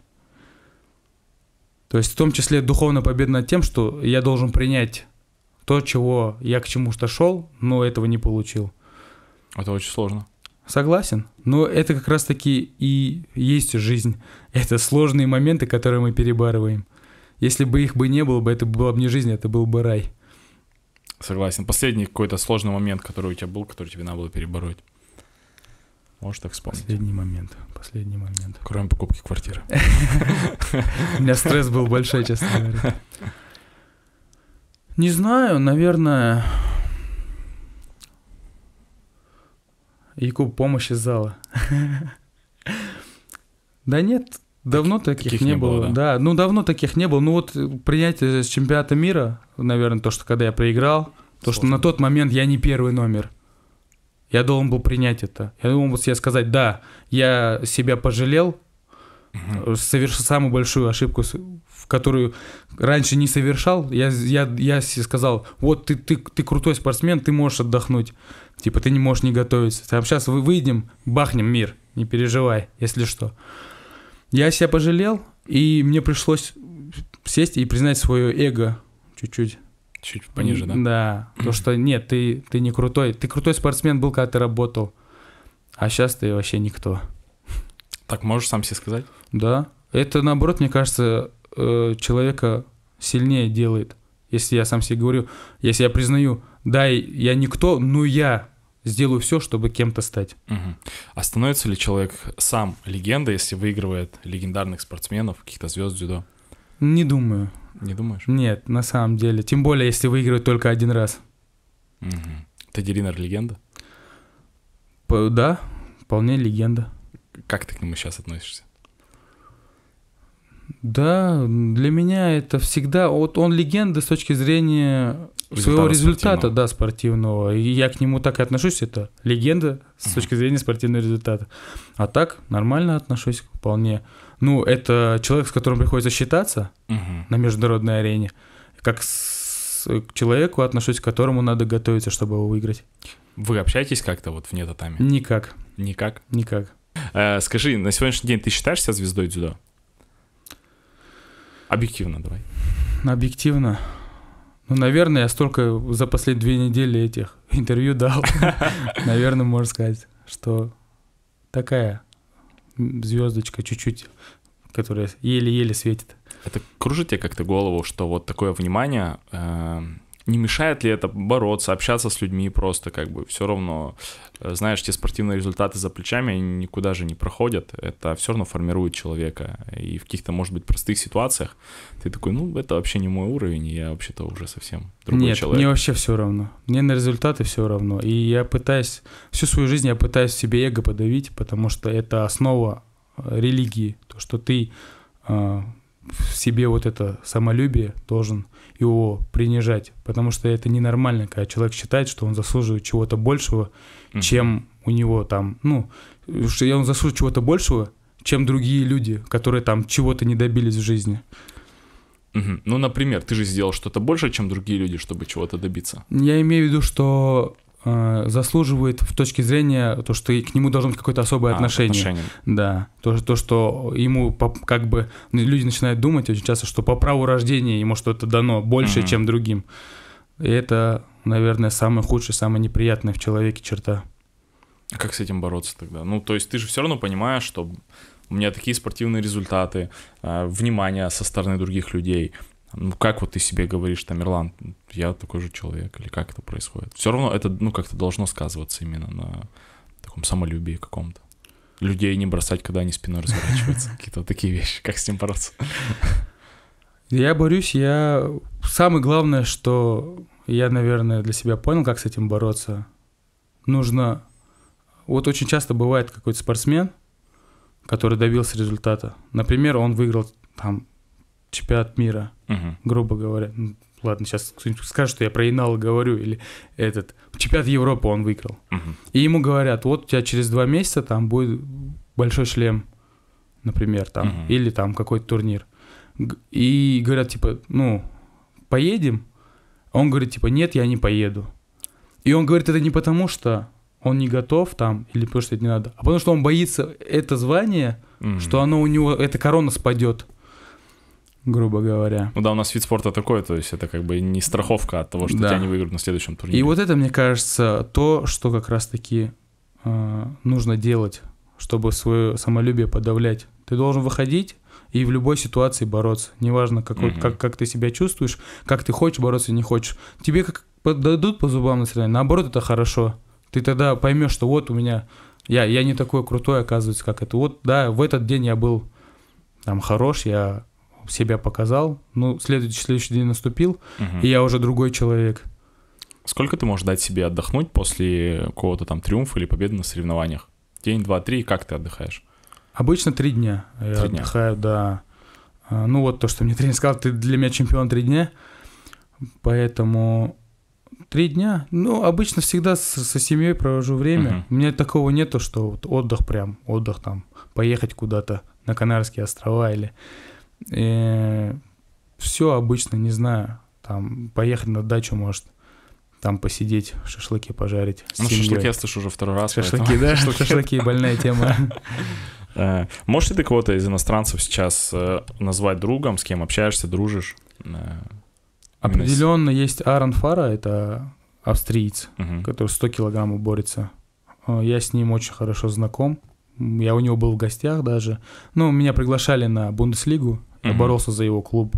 S2: То есть в том числе духовная победа над тем, что я должен принять то, чего я к чему-то шел, но этого не получил. Это очень сложно. Согласен. Но это как раз-таки и есть жизнь. Это сложные моменты, которые мы перебарываем. Если бы их бы не было, бы это была бы не жизнь, это был бы
S1: рай. Согласен. Последний какой-то сложный момент, который у тебя был, который тебе надо было перебороть. Можешь так вспомнить? Последний момент. Последний момент. Кроме покупки квартиры. У меня стресс
S2: был большой, честно говоря. Не знаю, наверное... Якуб, помощь из зала. Да нет, давно таких, таких не, не было. было да? да, ну давно таких не было. Ну вот э, принятие с чемпионата мира, наверное, то, что когда я проиграл, то, Сложно. что на тот момент я не первый номер. Я должен был принять это. Я должен был себе сказать, да, я себя пожалел, угу. совершил самую большую ошибку, в которую раньше не совершал. Я, я, я себе сказал, вот ты, ты, ты крутой спортсмен, ты можешь отдохнуть. Типа ты не можешь не готовиться. Там сейчас вы выйдем, бахнем мир, не переживай, если что. Я себя пожалел, и мне пришлось сесть и признать свое эго чуть-чуть. Чуть пониже, да? Да. То, что нет, ты, ты не крутой. Ты крутой спортсмен был, когда ты работал. А сейчас ты вообще никто.
S1: Так можешь сам себе сказать?
S2: Да. Это, наоборот, мне кажется, э, человека сильнее делает. Если я сам себе говорю, если я признаю, да, я никто, но я сделаю все, чтобы кем-то стать.
S1: Угу. А становится ли человек сам легендой, если выигрывает легендарных спортсменов, каких-то звезд дзюдо?
S2: Не думаю. Не думаешь? Нет, на самом деле. Тем более, если выигрывает только один раз. Угу. Тедди Ринер легенда? По, да, вполне легенда. Как ты к нему сейчас относишься? Да, для меня это всегда... Вот он легенда с точки зрения результата своего результата, спортивного. да, спортивного. И я к нему так и отношусь, это легенда с угу. точки зрения спортивного результата. А так нормально отношусь вполне ну, это человек, с которым приходится считаться угу. на международной арене, как с, к человеку, отношусь к которому надо готовиться, чтобы его выиграть.
S1: Вы общаетесь как-то вот вне татами? Никак. Никак? Никак. Э, скажи, на сегодняшний день ты считаешь себя звездой дзюдо? Объективно давай.
S2: Объективно. Ну, наверное, я столько за последние две недели этих интервью дал. Наверное, можно сказать, что такая звездочка чуть-чуть,
S1: которая еле-еле светит. Это кружит тебе как-то голову, что вот такое внимание э, не мешает ли это бороться, общаться с людьми просто, как бы все равно, э, знаешь, те спортивные результаты за плечами, они никуда же не проходят, это все равно формирует человека, и в каких-то, может быть, простых ситуациях ты такой, ну, это вообще не мой уровень, я вообще-то уже совсем другой Нет, человек. мне
S2: вообще все равно, мне на результаты все равно, и я пытаюсь, всю свою жизнь я пытаюсь себе эго подавить, потому что это основа э, религии, то, что ты а, в себе вот это самолюбие должен его принижать, потому что это ненормально, когда человек считает, что он заслуживает чего-то большего, mm-hmm. чем у него там, ну, что он заслуживает чего-то большего, чем другие люди, которые там чего-то не добились в жизни.
S1: Угу. Ну, например, ты же сделал что-то больше, чем другие люди, чтобы чего-то добиться.
S2: Я имею в виду, что Э, заслуживает в точке зрения то, что к нему должно быть какое-то особое а, отношение. отношение. Да. То, то, что ему по, как бы ну, люди начинают думать очень часто, что по праву рождения ему что-то дано больше, угу. чем другим. И это, наверное, самая худшая, самая неприятная в человеке черта.
S1: А как с этим бороться тогда? Ну, то есть ты же все равно понимаешь, что у меня такие спортивные результаты, э, внимание со стороны других людей, ну как вот ты себе говоришь, там, Ирланд, я такой же человек, или как это происходит? Все равно это, ну, как-то должно сказываться именно на таком самолюбии каком-то. Людей не бросать, когда они спиной разворачиваются. Какие-то такие вещи. Как с ним бороться?
S2: Я борюсь, я... Самое главное, что я, наверное, для себя понял, как с этим бороться. Нужно... Вот очень часто бывает какой-то спортсмен, который добился результата. Например, он выиграл там чемпионат мира, угу. грубо говоря. ладно, сейчас кто-нибудь скажет, что я про Инала говорю, или этот. Чемпионат Европы он выиграл. Угу. И ему говорят, вот у тебя через два месяца там будет большой шлем, например, там, угу. или там какой-то турнир. И говорят, типа, ну, поедем? он говорит, типа, нет, я не поеду. И он говорит это не потому, что он не готов там, или потому что это не надо, а потому что он боится это звание, mm что оно у него, эта корона спадет грубо говоря.
S1: Ну да, у нас вид спорта такой, то есть это как бы не страховка от того, что да. тебя не выиграют на следующем турнире. И вот
S2: это, мне кажется, то, что как раз-таки э, нужно делать, чтобы свое самолюбие подавлять. Ты должен выходить и в любой ситуации бороться. Неважно, как, угу. как, как ты себя чувствуешь, как ты хочешь бороться, не хочешь. Тебе как дадут по зубам на соревнования, наоборот, это хорошо. Ты тогда поймешь, что вот у меня, я, я не такой крутой, оказывается, как это. Вот, да, в этот день я был там хорош, я себя показал. Ну, следующий, следующий день наступил, угу. и я уже другой
S1: человек. Сколько ты можешь дать себе отдохнуть после какого-то там триумфа или победы на соревнованиях? День, два, три, как ты отдыхаешь?
S2: Обычно три дня я три отдыхаю, дня. да. А, ну вот то, что мне тренер сказал, ты для меня чемпион три дня, поэтому три дня. Ну, обычно всегда со семьей провожу время. uh У меня такого нету, что вот отдых прям, отдых там, поехать куда-то на Канарские острова или и э, все обычно, не знаю, там поехать на дачу, может, там посидеть, шашлыки пожарить. Ну, шашлыки я слышу уже второй раз. Шашлыки, поэтому... да, шашлыки. шашлыки больная тема.
S1: Э, можешь ли ты кого-то из иностранцев сейчас э, назвать другом, с кем общаешься, дружишь? Определенно
S2: есть Аарон Фара, это австриец, который 100 килограммов борется. Я с ним очень хорошо знаком. Я у него был в гостях даже. Ну, меня приглашали на Бундеслигу. Я угу. боролся за его клуб.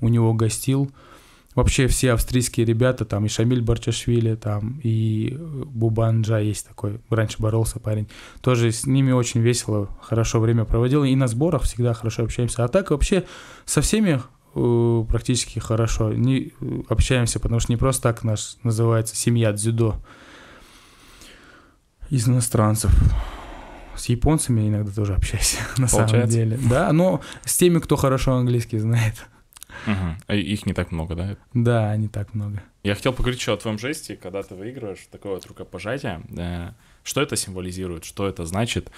S2: У него гостил. Вообще все австрийские ребята, там и Шамиль Барчашвили, там и Бубанджа есть такой, раньше боролся парень. Тоже с ними очень весело, хорошо время проводил. И на сборах всегда хорошо общаемся. А так вообще со всеми э, практически хорошо не э, общаемся, потому что не просто так наш называется семья дзюдо из иностранцев. С японцами иногда тоже общаюсь, на Получается? самом деле. Да, но с теми, кто хорошо английский знает.
S1: Угу. А их не так много, да?
S2: Да, не так много.
S1: Я хотел поговорить еще о твоем жесте, когда ты выигрываешь такое вот рукопожатие. Э, что это символизирует? Что это значит?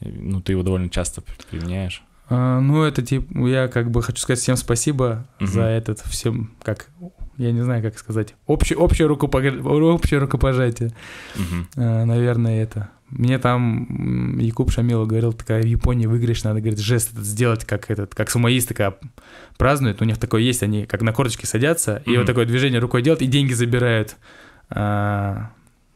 S1: Э, ну, ты его довольно часто применяешь. А, ну, это
S2: типа, я как бы хочу сказать всем спасибо угу. за этот всем, как, я не знаю, как сказать, общее, общее, рукопо... общее рукопожатие. Угу. наверное, это мне там Якуб Шамилов говорил, такая в Японии выигрыш надо, говорит, жест этот сделать, как этот, как сумоист такая празднует. У них такое есть, они как на корточке садятся, mm-hmm. и вот такое движение рукой делают, и деньги забирают. А,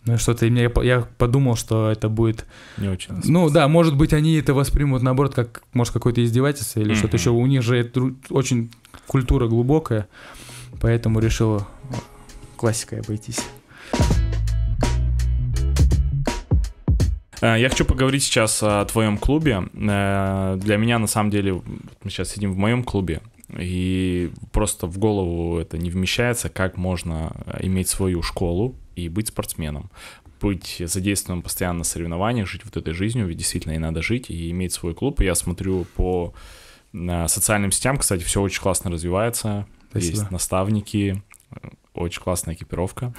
S2: ну что-то я, я подумал, что это будет... Не очень. Ну да, может быть, они это воспримут, наоборот, как, может, какое-то издевательство или mm-hmm. что-то еще. У них же это очень культура глубокая, поэтому решил классикой обойтись.
S1: Э, я хочу поговорить сейчас о твоем клубе. Э, для меня, на самом деле, мы сейчас сидим в моем клубе, и просто в голову это не вмещается, как можно иметь свою школу и быть спортсменом быть задействованным постоянно в соревнованиях, жить вот этой жизнью, ведь действительно и надо жить, и иметь свой клуб. И я смотрю по э, социальным сетям, кстати, все очень классно развивается. Спасибо. Есть наставники, очень классная экипировка.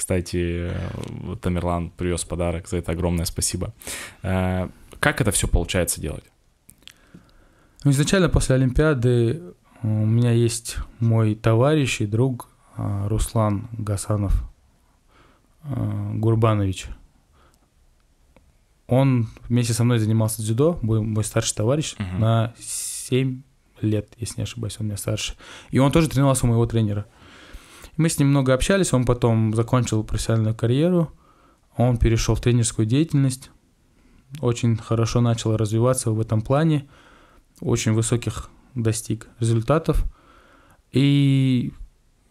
S1: Кстати, э, Тамерлан привез подарок, за это огромное спасибо. Э, как это все получается делать? Ну, изначально
S2: после Олимпиады у меня есть мой товарищ и друг э, Руслан Гасанов Гурбанович. Он вместе со мной занимался дзюдо, был мой старший товарищ, uh-huh. на 7 лет, если не ошибаюсь, он меня старше. И он тоже тренировался у моего тренера. uh мы с ним много общались, он потом закончил профессиональную карьеру, он перешел в тренерскую деятельность, очень хорошо начал развиваться в этом плане, очень высоких достиг результатов. И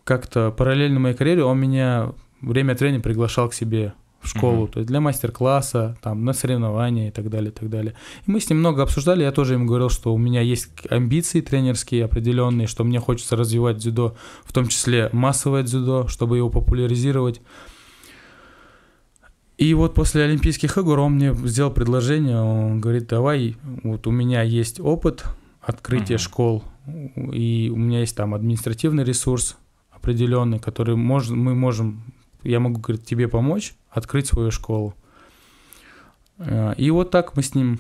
S2: как-то параллельно моей карьере он меня время от времени приглашал к себе в школу, mm то есть для мастер-класса, там, на соревнования и так далее, и так далее. И мы с ним много обсуждали, я тоже им говорил, что у меня есть амбиции тренерские определенные, что мне хочется развивать дзюдо, в том числе массовое дзюдо, чтобы его популяризировать. И вот после Олимпийских игр он мне сделал предложение, он говорит, давай, вот у меня есть опыт открытия mm-hmm. школ, и у меня есть там административный ресурс определенный, который мож, мы можем я могу, говорит, тебе помочь открыть свою школу. Э, и вот так мы с ним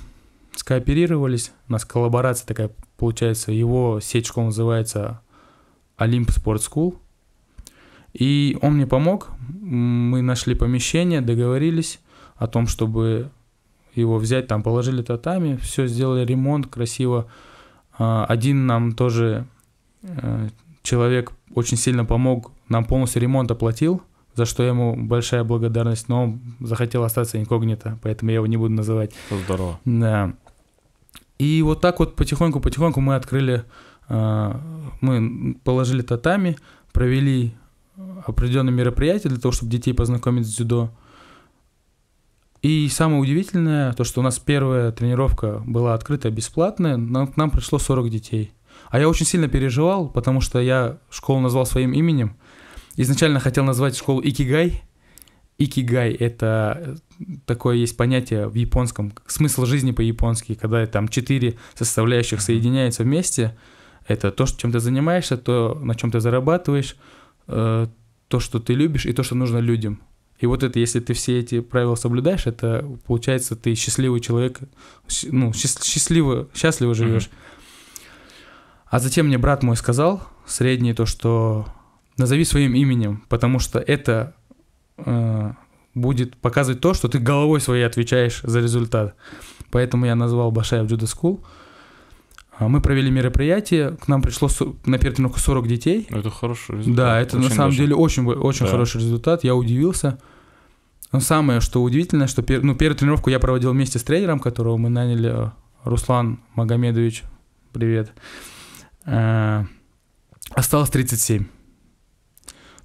S2: скооперировались, у нас коллаборация такая получается, его сеть школ называется Олимп Спорт Скул. И он мне помог, мы нашли помещение, договорились о том, чтобы его взять, там положили татами, все сделали ремонт красиво. А, один нам тоже э, человек очень сильно помог, нам полностью ремонт оплатил, за что ему большая благодарность, но он захотел остаться инкогнито, поэтому я его не буду называть. Здорово. Да. И вот так вот потихоньку-потихоньку мы открыли, а, мы положили татами, провели определенные мероприятия для того, чтобы детей познакомить с дзюдо. И самое удивительное, то, что у нас первая тренировка была открытая, бесплатная, но к нам пришло 40 детей. А я очень сильно переживал, потому что я школу назвал своим именем, изначально хотел назвать школу Икигай. Икигай — это такое есть понятие в японском, смысл жизни по-японски, когда там четыре составляющих соединяются вместе. Это то, чем ты занимаешься, то, на чем ты зарабатываешь, э, то, что ты любишь, и то, что нужно людям. И вот это, если ты все эти правила соблюдаешь, это получается ты счастливый человек, ну, счастливо, счастливо живешь. Mm-hmm. А затем мне брат мой сказал, средний, то, что назови своим именем, потому что это э, будет показывать то, что ты головой своей отвечаешь за результат. Поэтому я назвал Башаев Judo School. А, мы провели мероприятие, к нам пришло на перетренировку 40 детей. Это хороший результат. Да, это очень на самом даже... деле очень, очень да. хороший результат, я удивился. Но самое, что удивительное, что пер... ну, первую тренировку я проводил вместе с тренером, которого мы наняли, э, Руслан Магомедович, привет. Э, осталось 37.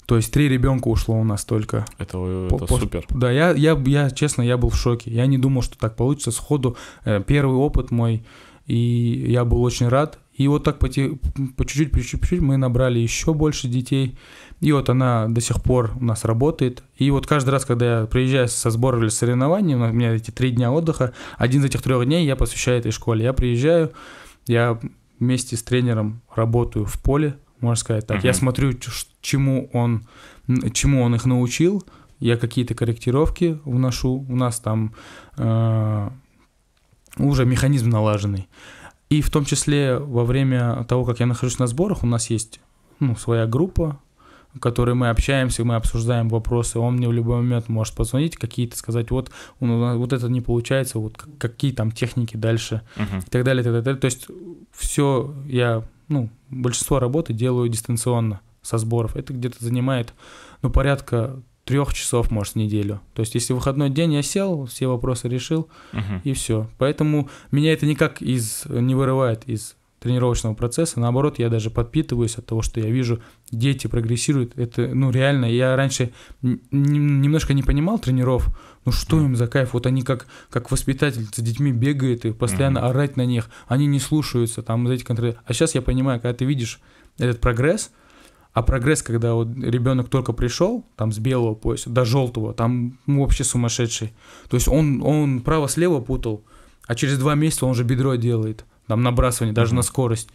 S2: То есть три ребенка ушло у нас только. Это, э, это по, супер. Да, я, я, я, честно, я был в шоке. Я не думал, что так получится. Сходу э, первый опыт мой, и я был очень рад. И вот так по чуть-чуть, по чуть-чуть мы набрали еще больше детей. И вот она до сих пор у нас работает. И вот каждый раз, когда я приезжаю со сбора или соревнований, у меня эти три дня отдыха, один из этих трех дней я посвящаю этой школе. Я приезжаю, я вместе с тренером работаю в поле, можно сказать так. Mm-hmm. Я смотрю, чему он, чему он их научил, я какие-то корректировки вношу, у нас там э, уже механизм налаженный. И в том числе во время того, как я нахожусь на сборах, у нас есть ну, своя группа, в которой мы общаемся, мы обсуждаем вопросы, он мне в любой момент может позвонить, какие-то сказать, вот у нас вот это не получается, вот какие там техники дальше угу. и так далее, и так далее. То есть все я ну, большинство работы делаю дистанционно со сборов. Это где-то занимает, ну, порядка трех часов, может, в неделю. То есть, если выходной день я сел, все вопросы решил, угу. и все. Поэтому меня это никак из, не вырывает из тренировочного процесса. Наоборот, я даже подпитываюсь от того, что я вижу, дети прогрессируют. Это, ну, реально, я раньше немножко не понимал тренеров, ну что им за кайф? Вот они как, как воспитатель с детьми бегает и постоянно mm-hmm. орать на них, они не слушаются, там вот эти контролеры. А сейчас я понимаю, когда ты видишь этот прогресс, а прогресс, когда вот ребенок только пришел, там с белого пояса до желтого, там вообще сумасшедший. То есть он, он право-слева путал, а через два месяца он уже бедро делает, там набрасывание, даже mm-hmm. на скорость.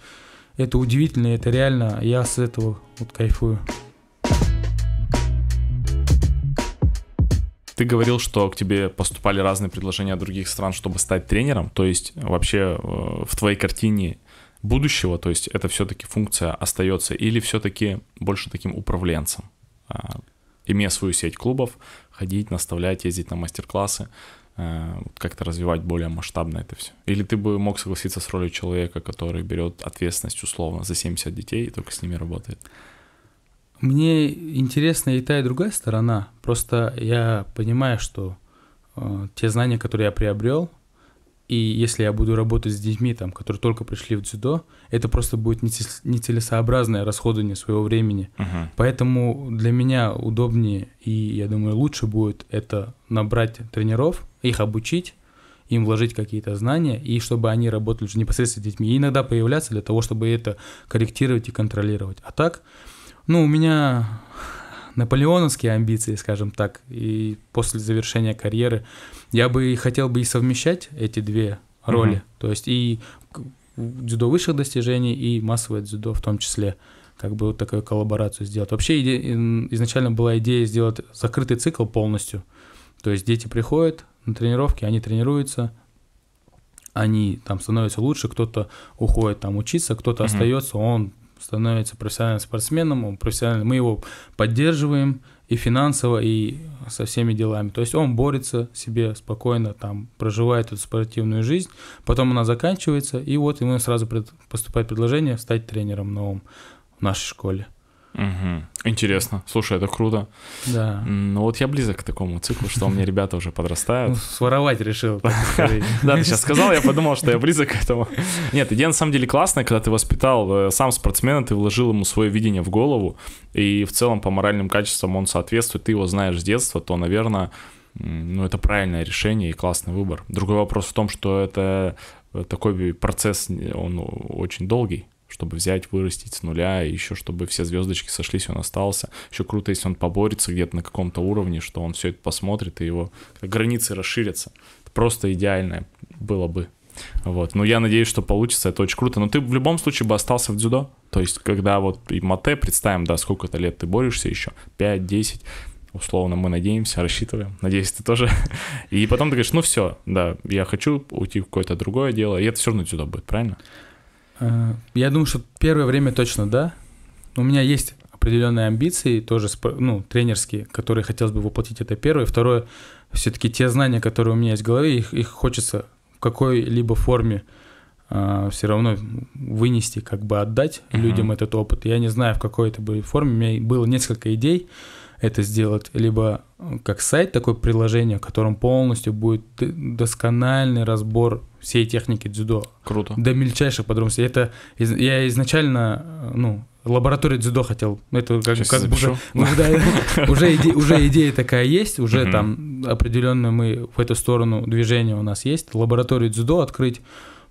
S2: Это удивительно, это реально, я с этого вот кайфую.
S1: Ты говорил, что к тебе поступали разные предложения от других стран, чтобы стать тренером. То есть вообще э, в твоей картине будущего, то есть это все-таки функция остается или все-таки больше таким управленцем? А, имея свою сеть клубов, ходить, наставлять, ездить на мастер-классы, э, как-то развивать более масштабно это все. Или ты бы мог согласиться с ролью человека, который берет ответственность условно за 70 детей и только с ними работает? Мне интересна
S2: и та, и другая сторона. Просто я понимаю, что э, те знания, которые я приобрел, и если я буду работать с детьми, там, которые только пришли в дзюдо, это просто будет нецелесообразное расходование своего времени. Uh-huh. Поэтому для меня удобнее и, я думаю, лучше будет это набрать тренеров, их обучить, им вложить какие-то знания, и чтобы они работали уже непосредственно с детьми. И иногда появляться для того, чтобы это корректировать и контролировать. А так, ну, у меня наполеоновские амбиции, скажем так, и после завершения карьеры я бы хотел бы и совмещать эти две роли, угу. то есть и дзюдо высших достижений и массовое дзюдо в том числе, как бы вот такую коллаборацию сделать. Вообще иде... изначально была идея сделать закрытый цикл полностью, то есть дети приходят на тренировки, они тренируются, они там становятся лучше, кто-то уходит там учиться, кто-то угу. остается, он становится профессиональным спортсменом, он профессиональный, мы его поддерживаем и финансово, и со всеми делами. То есть он борется себе спокойно, там, проживает эту спортивную жизнь, потом она заканчивается, и вот ему сразу пред поступает
S1: предложение стать тренером новым в нашей школе. Угу. Интересно. Слушай, это круто. Да. Ну вот я близок к такому циклу, что у меня ребята уже подрастают. Ну,
S2: своровать решил.
S1: Да, ты сейчас сказал, я подумал, что я близок к этому. Нет, идея на самом деле классная, когда ты воспитал э, сам спортсмена, ты вложил ему свое видение в голову, и в целом по моральным качествам он соответствует, ты его знаешь с детства, то, наверное, ну, это правильное решение и классный выбор. Другой вопрос в том, что это э, такой процесс, э, он очень долгий чтобы взять, вырастить с нуля, и еще чтобы все звездочки сошлись, он остался. Еще круто, если он поборется где-то на каком-то уровне, что он все это посмотрит, и его границы расширятся. просто идеальное было бы. Вот. Но я надеюсь, что получится, это очень круто. Но ты в любом случае бы остался в дзюдо. То есть, когда вот и мате, представим, да, сколько-то лет ты борешься еще, 5-10, условно, мы надеемся, рассчитываем. Надеюсь, ты тоже. И потом ты говоришь, ну все, да, я хочу уйти в какое-то другое дело, и это все равно дзюдо будет, правильно? Э, я
S2: думаю, что первое время точно да. У меня есть определенные амбиции, тоже ну, тренерские, которые хотелось бы воплотить. Это первое. Второе, все-таки те знания, которые у меня есть в голове, их, их хочется в какой-либо форме э, все равно вынести, как бы отдать uh-huh. людям этот опыт. Я не знаю, в какой это будет форме. У меня было несколько идей это сделать, либо э, как сайт, такое приложение, в котором полностью будет доскональный разбор всей техники дзюдо. Круто. До мельчайших подробностей. Это из, я изначально, э, ну, лабораторию дзюдо хотел. Это как, как запишу. уже, ну уже, уже, иде, уже идея такая есть, уже там определенно мы в эту сторону движения у нас есть. Лабораторию дзюдо открыть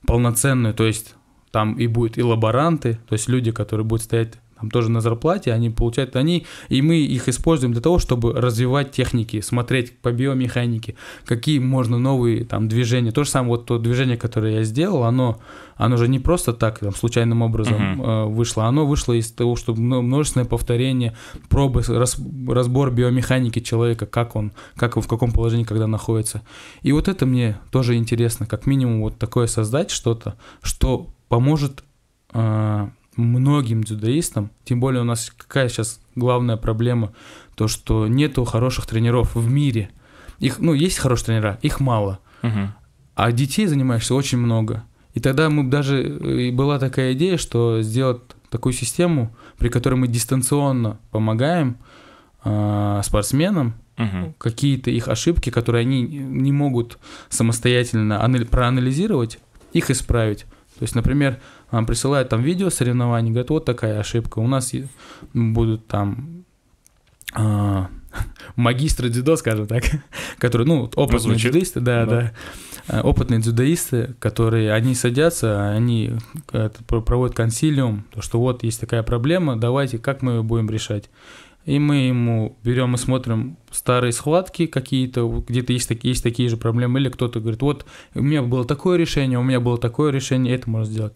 S2: полноценную, то есть там и будет и лаборанты, то есть люди, которые будут стоять там тоже на зарплате, они получают, они, и мы их используем для того, чтобы развивать техники, смотреть по биомеханике, какие можно новые там движения. То же самое вот то движение, которое я сделал, оно, оно же не просто так там, случайным образом uh-huh. э, вышло, оно вышло из того, что множественное повторение, пробы, раз, разбор биомеханики человека, как он, как в каком положении, когда находится. И вот это мне тоже интересно, как минимум вот такое создать что-то, что поможет э, многим дзюдоистам, тем более у нас какая сейчас главная проблема, то что нету хороших тренеров в мире. Их, ну, есть хорошие тренера, их мало. Угу. А детей занимаешься очень много. И тогда мы даже э, и была такая идея, что сделать такую систему, при которой мы дистанционно помогаем э, спортсменам угу. какие-то их ошибки, которые они не могут самостоятельно анали- проанализировать, их исправить. То есть, например, присылают там видео соревнований, говорят, вот такая ошибка, у нас будут там а, магистры дзюдо, скажем так, которые, ну, опытные ну, дзюдоисты, да, да, да, а, опытные дзюдоисты, которые, они садятся, они э, проводят консилиум, то, что вот есть такая проблема, давайте, как мы ее будем решать и мы ему берем и смотрим старые схватки какие-то, где-то есть, такие есть такие же проблемы, или кто-то говорит, вот у меня было такое решение, у меня было такое решение, это можно сделать.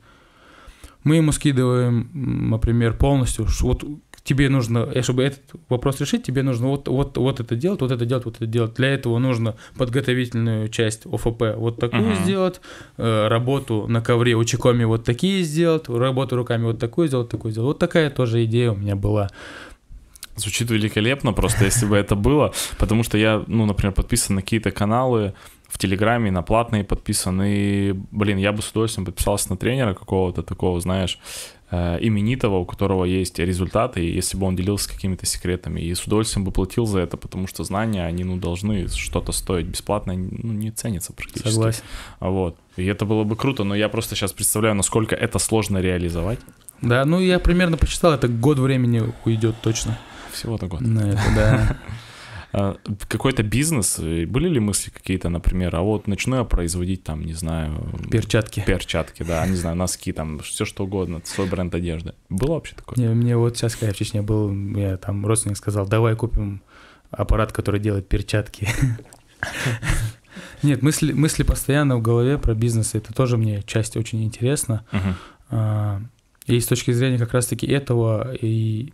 S2: Мы ему скидываем, например, полностью, вот тебе нужно, э, чтобы этот вопрос решить, тебе нужно вот, вот, вот это делать, вот это делать, вот это делать. Для этого нужно подготовительную часть ОФП вот такую uh-huh. сделать, э, работу на ковре у Чикоми вот такие сделать, работу
S1: руками вот такую сделать, такую сделать. Вот такая
S2: тоже идея у меня была.
S1: Звучит великолепно просто, если бы это было, потому что я, ну, например, подписан на какие-то каналы в Телеграме, на платные подписан, и, блин, я бы с удовольствием подписался на тренера какого-то такого, знаешь, э, именитого, у которого есть результаты, и если бы он делился какими-то секретами, и с удовольствием бы платил за это, потому что знания, они, ну, должны что-то стоить, бесплатно ну, не ценится практически. Согласен. Вот, и это было бы круто, но я просто сейчас представляю, насколько это сложно реализовать. Да, ну я примерно почитал это год времени уйдет точно. Всего-то год. Ну, это да. А, какой-то бизнес, э, были ли мысли какие-то, например, а вот начну я производить там, не знаю... Перчатки. Перчатки, да, не знаю, носки, там, все что угодно, свой бренд одежды.
S2: Было вообще такое? Не, мне вот сейчас, когда я в Чечне был, я там родственник сказал, давай купим аппарат, который делает перчатки.
S1: Нет, мысли, мысли
S2: постоянно в голове про бизнес, это тоже мне часть очень интересна. Uh-huh. И с точки зрения как раз-таки этого и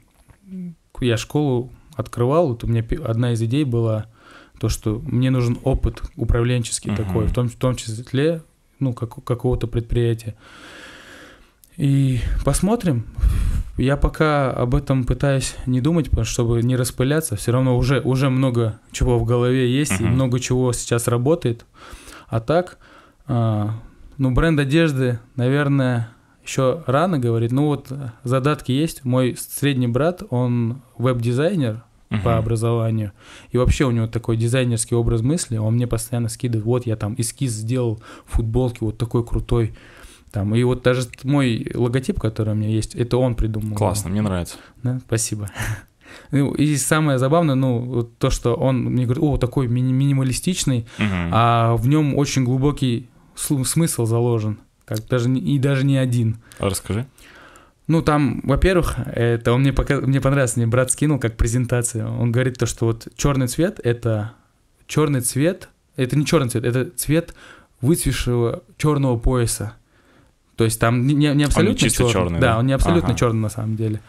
S2: я школу открывал, вот у меня одна из идей была то, что мне нужен опыт управленческий uh-huh. такой, в том, в том числе ну, как, какого-то предприятия. И посмотрим. Я пока об этом пытаюсь не думать, чтобы не распыляться. Все равно уже, уже много чего в голове есть, uh-huh. и много чего сейчас работает. А так, а, ну, бренд одежды, наверное, еще рано говорить. Ну вот задатки есть. Мой средний брат, он веб-дизайнер uh-huh. по образованию. И вообще у него такой дизайнерский образ мысли. Он мне постоянно скидывает, вот я там эскиз сделал футболки, вот такой крутой. Там, и вот даже мой логотип, который у меня есть, это он придумал. Классно, мне нравится. Да, спасибо. Ну, и самое забавное, ну, то, что он мне говорит, о, такой ми- минималистичный, угу. а в нем очень глубокий смысл заложен. Как даже, и даже не один. А расскажи. Ну, там, во-первых, это он мне, показ, мне понравился, мне брат скинул как презентация. Он говорит то, что вот черный цвет — это черный цвет, это не черный цвет, это цвет выцвешего черного пояса. То есть там не, не а, ну, абсолютно он не чисто черный. да? он не абсолютно ага. черный на самом деле.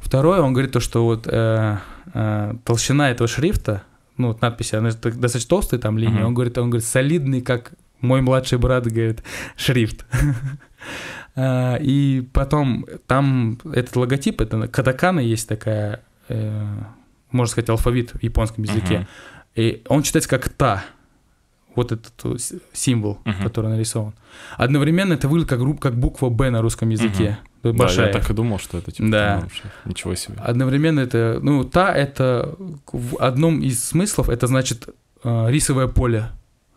S2: Второе, он говорит то, что вот э, э, толщина этого шрифта, ну, вот надписи, она достаточно толстая там линия, угу. он говорит, он говорит, солидный, как мой младший брат говорит, шрифт. А, и потом там этот логотип, это катакана есть такая, э, можно сказать, алфавит в японском языке. И он читается как «та», вот этот символ, который нарисован. Одновременно это выглядит как, как буква «б» на русском языке. Большая. Да, я так и думал, что это типа да. ничего себе. Одновременно это, ну, «та» — это в одном из смыслов, это значит э, рисовое поле.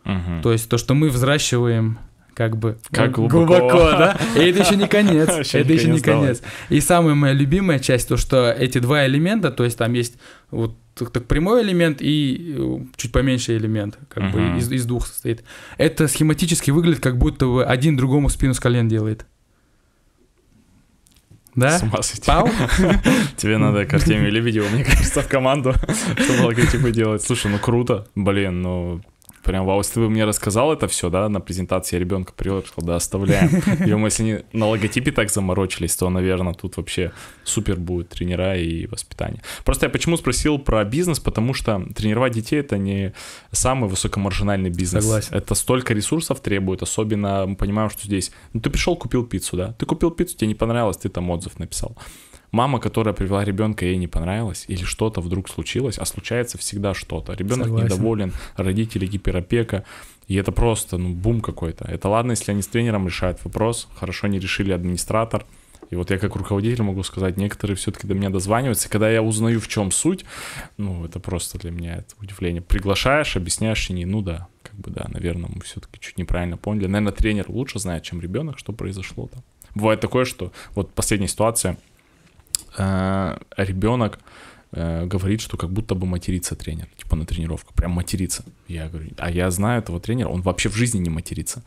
S1: Угу. То есть то,
S2: что мы взращиваем как бы ну, как глубоко. глубоко, да? И это еще не конец. это еще не конец. И самая моя любимая часть, то, что эти два элемента, то есть там есть вот так, прямой элемент и э, чуть поменьше элемент, как бы из, двух состоит. Это схематически выглядит, как будто бы один другому спину с колен делает. Да? С ума
S1: сойти. Пау? Тебе надо к Артемию Лебедеву, мне кажется, в команду, чтобы логотипы делать. Слушай, ну круто, блин, но ну Прям вау, если бы мне рассказал это все, да, на презентации я ребенка привел, сказал, да, оставляем. Причем, если они на логотипе так заморочились, то, наверное, тут вообще супер будет тренера и воспитание. Просто я почему спросил про бизнес, потому что тренировать детей — это не самый высокомаржинальный бизнес. Согласен. Это столько ресурсов требует, особенно мы понимаем, что здесь... Ну, ты пришел, купил пиццу, да? Ты купил пиццу, тебе не понравилось, ты там отзыв написал мама, которая привела ребенка, ей не понравилось, или что-то вдруг случилось, а случается всегда что-то. Ребенок недоволен, родители гиперопека, и это просто, ну, бум какой-то. Это ладно, если они с тренером решают вопрос, хорошо не решили администратор, и вот я как руководитель могу сказать, некоторые все-таки до меня дозваниваются. И когда я узнаю, в чем суть, ну, это просто для меня это удивление. Приглашаешь, объясняешь, и не, ну да, как бы да, наверное, мы все-таки чуть неправильно поняли. Наверное, тренер лучше знает, чем ребенок, что произошло там. Бывает такое, что вот последняя ситуация, Э, ребенок э, говорит, что как будто бы матерится тренер, типа на тренировку, прям матерится. Я говорю, а я знаю этого тренера, он вообще в жизни не матерится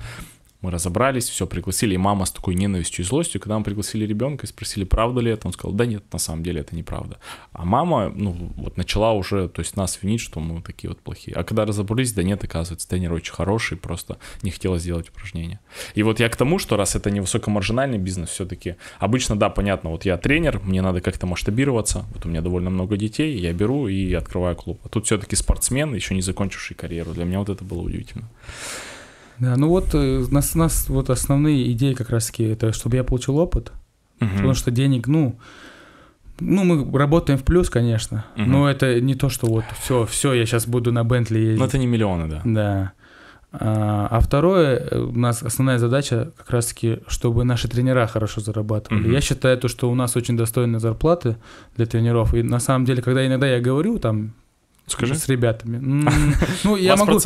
S1: мы разобрались, все, пригласили, и мама с такой ненавистью и злостью, когда мы пригласили ребенка и спросили, правда ли это, он сказал, да нет, на самом деле это неправда. А мама, ну, вот начала уже, то есть нас винить, что мы такие вот плохие. А когда разобрались, да нет, оказывается, тренер очень хороший, просто не хотела сделать упражнение. И вот я к тому, что раз это не высокомаржинальный бизнес, все-таки обычно, да, понятно, вот я тренер, мне надо как-то масштабироваться, вот у меня довольно много детей, я беру и открываю клуб. А тут все-таки спортсмен, еще не закончивший карьеру. Для меня вот это было удивительно.
S2: Да, ну вот э, нас, нас вот основные идеи как раз-таки это, чтобы я получил опыт, угу. потому что денег, ну, ну, мы работаем в плюс, конечно, угу. но это не то, что вот все, все, я сейчас буду на Бентли ездить. Но это не миллионы, да. Да. А, а второе, э, у нас основная задача как раз-таки, чтобы наши тренера хорошо зарабатывали. Угу. Я считаю, то, что у нас очень достойные зарплаты для тренеров. И на самом деле, когда иногда я говорю там Скажи. с ребятами, ну, я могу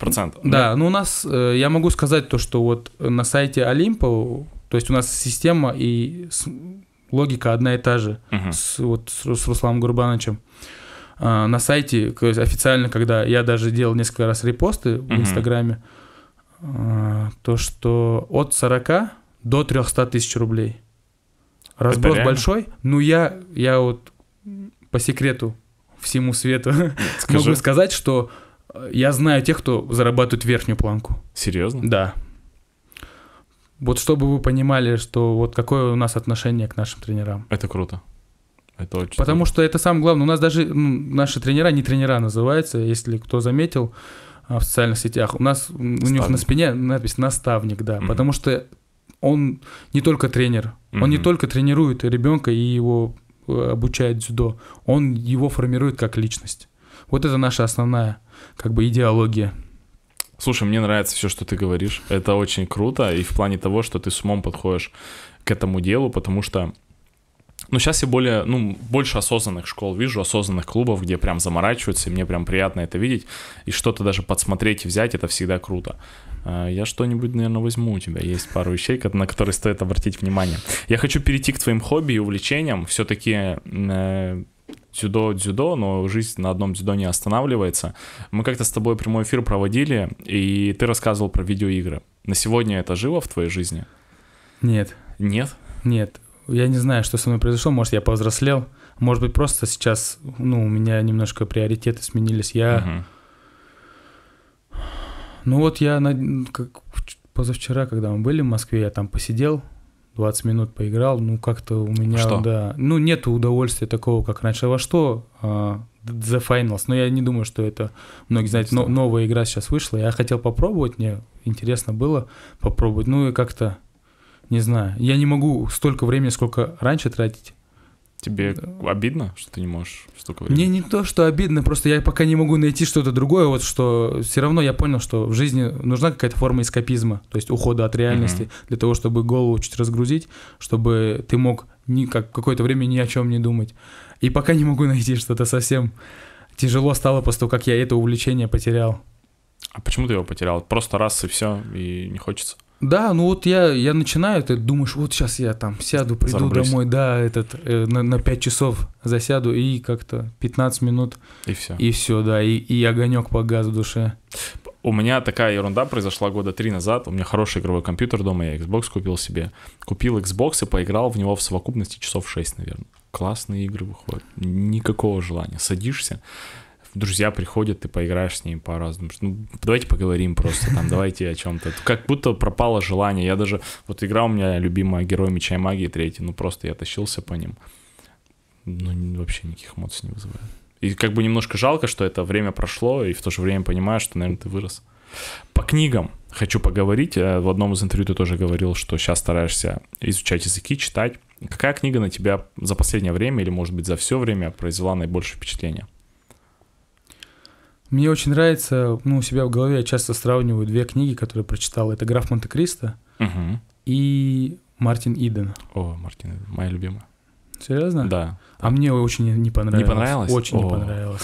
S2: процентов. Да, да, ну у нас, э, я могу сказать то, что вот на сайте Олимпа, то есть у нас система и логика одна и та же угу. с, вот, с, с Русланом Гурбановичем. А, на сайте, то есть официально, когда я даже делал несколько раз репосты угу. в Инстаграме, а, то, что от 40 до 300 тысяч рублей. Разброс большой, ну я, я вот по секрету всему свету Скажи. могу сказать, что я знаю тех, кто зарабатывает верхнюю планку.
S1: Серьезно? Да.
S2: Вот чтобы вы понимали, что вот какое у нас отношение к нашим тренерам.
S1: Это круто. Это очень Потому
S2: круто. что это самое главное. У нас даже ну, наши тренера не тренера называются, если кто заметил а, в социальных сетях. У нас наставник. у них на спине надпись наставник, да. Угу. Потому что он не только тренер, угу. он не только тренирует ребенка и его э, обучает дзюдо, он его формирует как личность. Вот это наша основная как бы идеология.
S1: Слушай, мне нравится все, что ты говоришь. Это очень круто. И в плане того, что ты с умом подходишь к этому делу, потому что ну, сейчас я более, ну, больше осознанных школ вижу, осознанных клубов, где прям заморачиваются, и мне прям приятно это видеть. И что-то даже подсмотреть и взять, это всегда круто. А, я что-нибудь, наверное, возьму у тебя. Есть пару вещей, на которые стоит обратить внимание. Я хочу перейти к твоим хобби и увлечениям. Все-таки э, дзюдо, дзюдо, но жизнь на одном дзюдо не останавливается. Мы как-то с тобой прямой эфир проводили, и ты рассказывал про видеоигры. На сегодня это живо в твоей жизни? Нет. Нет?
S2: Нет. Я не знаю, что со мной произошло. Может, я повзрослел. Может быть, просто сейчас, ну, у меня немножко приоритеты сменились. Я... Угу. Ну вот я на... как позавчера, когда мы были в Москве, я там посидел, 20 минут поиграл, ну как-то у меня, что? да, ну нет удовольствия такого, как раньше. Во что uh, The Finals? Но ну, я не думаю, что это, многие знаете, но, новая игра сейчас вышла, я хотел попробовать, мне интересно было попробовать, ну и как-то, не знаю, я не могу столько времени, сколько раньше тратить Тебе да. обидно, что ты не можешь столько времени? Мне не то, что обидно, просто я пока не могу найти что-то другое, вот что все равно я понял, что в жизни нужна какая-то форма эскапизма, то есть ухода от реальности, mm-hmm. для того, чтобы голову чуть разгрузить, чтобы ты мог никак, какое-то время ни о чем не думать. И пока не могу найти что-то совсем тяжело стало после того, как я это увлечение потерял. А почему
S1: ты его потерял? Просто раз и все, и не хочется?
S2: Да, ну вот я, я начинаю, ты думаешь, вот сейчас я там сяду, приду Зарублюсь. домой, да, этот, э, на, на 5 часов засяду и как-то 15 минут. И все. И все, да, и, и огонек по газу душе.
S1: У меня такая ерунда произошла года три назад. У меня хороший игровой компьютер дома, я Xbox купил себе. Купил Xbox и поиграл в него в совокупности часов 6, наверное. Классные игры выходят. Никакого желания. Садишься, друзья приходят, ты поиграешь с ними по-разному. Ну, давайте поговорим просто, там, давайте о чем-то. Как будто пропало желание. Я даже, вот игра у меня любимая Герой Меча и Магии третий, ну просто я тащился по ним. Ну, вообще никаких эмоций не вызывает. И как бы немножко жалко, что это время прошло, и в то же время понимаю, что, наверное, ты вырос. По книгам хочу поговорить. Э, в одном из интервью ты тоже говорил, что сейчас стараешься изучать языки, читать. Какая книга на тебя за последнее время или, может быть, за все время произвела наибольшее впечатление?
S2: Мне очень нравится, ну, у себя в голове я часто сравниваю две книги, которые прочитал. Это «Граф Монте-Кристо» угу. и «Мартин Иден». О, Мартин Иден, моя любимая. Серьезно? Да. А мне очень не понравилось. Не понравилось? Очень О. не понравилось.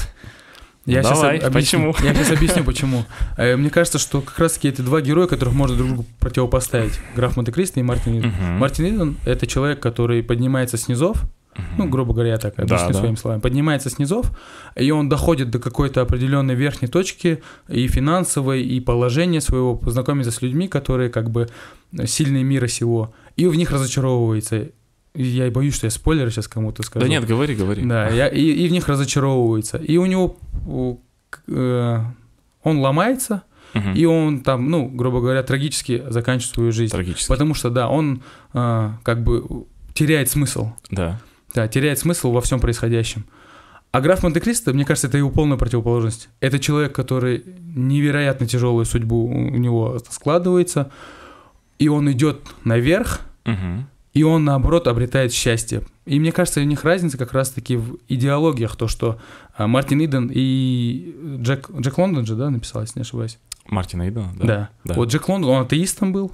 S2: Ну я Давай, сейчас почему? Я сейчас объясню, почему. Э, мне кажется, что как раз-таки это два героя, которых можно друг другу противопоставить. Граф Монте-Кристо и Мартин Иден. Угу. Мартин Иден — это человек, который поднимается с низов, ну, грубо говоря, я так объясню да, да. своими словами, поднимается снизов и он доходит до какой-то определенной верхней точки и финансовой, и положения своего, познакомится с людьми, которые как бы сильные мира сего, и в них разочаровывается. Я боюсь, что я спойлер сейчас кому-то скажу. Да нет, говори, говори. Да, я, и, и в них разочаровывается. И у него э, он ломается, угу. и он там, ну, грубо говоря, трагически заканчивает свою жизнь. Трагически. Потому что, да, он э, как бы теряет смысл. Да да, теряет смысл во всем происходящем. А граф Монте-Кристо, мне кажется, это его полная противоположность. Это человек, который невероятно тяжелую судьбу у него складывается, и он идет наверх, угу. и он наоборот обретает счастье. И мне кажется, у них разница как раз-таки в идеологиях, то, что а, Мартин Иден и Джек, Джек Лондон же, да, написал, если не ошибаюсь.
S1: Мартин Иден, да. да.
S2: Да. Вот Джек Лондон, он атеистом был,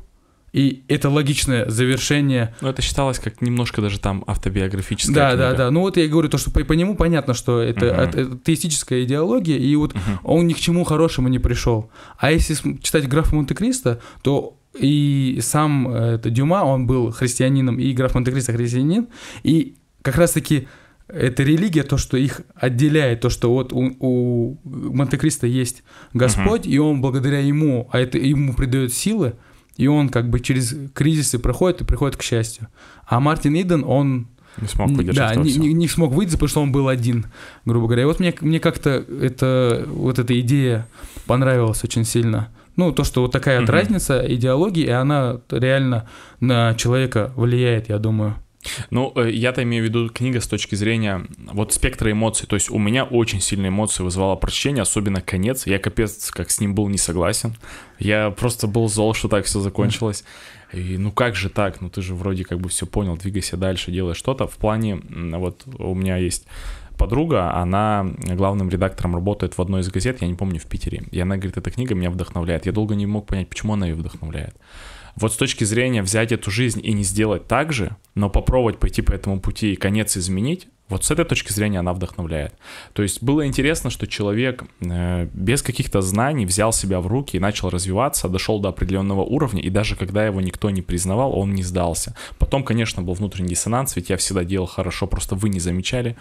S2: и это логичное завершение. Ну это считалось как
S1: немножко даже там автобиографическое. Да, книга. да, да.
S2: Ну вот я говорю то, что по, по нему понятно, что это, угу. от, теистическая идеология, и вот угу. он ни к чему хорошему не пришел. А если читать граф Монте-Кристо, то и сам э, это, Дюма, он был христианином, и граф Монте-Кристо христианин, и как раз-таки эта религия, то, что их отделяет, то, что вот у, у Монте-Кристо есть Господь, угу. и он благодаря ему, а это ему придает силы, и он как бы через кризисы проходит и приходит к счастью. А Мартин Иден, он не смог выдержать. Да, не, не, не смог выйти, потому что он был один, грубо говоря. И вот мне, мне как-то это, вот эта идея понравилась очень сильно. Ну, то, что вот такая угу. вот разница идеологии, и она реально на человека влияет, я думаю.
S1: Ну, э, я-то имею в виду книга с точки зрения вот спектра эмоций. То есть у меня очень сильные эмоции вызвало прочтение, особенно конец. Я капец как с ним был не согласен. Я просто был зол, что так все закончилось. И ну как же так? Ну ты же вроде как бы все понял, двигайся дальше, делай что-то. В плане, вот у меня есть подруга, она главным редактором работает в одной из газет, я не помню, в Питере. И она говорит, эта книга меня вдохновляет. Я долго не мог понять, почему она ее вдохновляет. Вот с точки зрения взять эту жизнь и не сделать так же, но попробовать пойти по этому пути и конец изменить, вот с этой точки зрения она вдохновляет. То есть было интересно, что человек э, без каких-то знаний взял себя в руки и начал развиваться, дошел до определенного уровня, и даже когда его никто не признавал, он не сдался. Потом, конечно, был внутренний диссонанс, ведь я всегда делал хорошо, просто вы не замечали.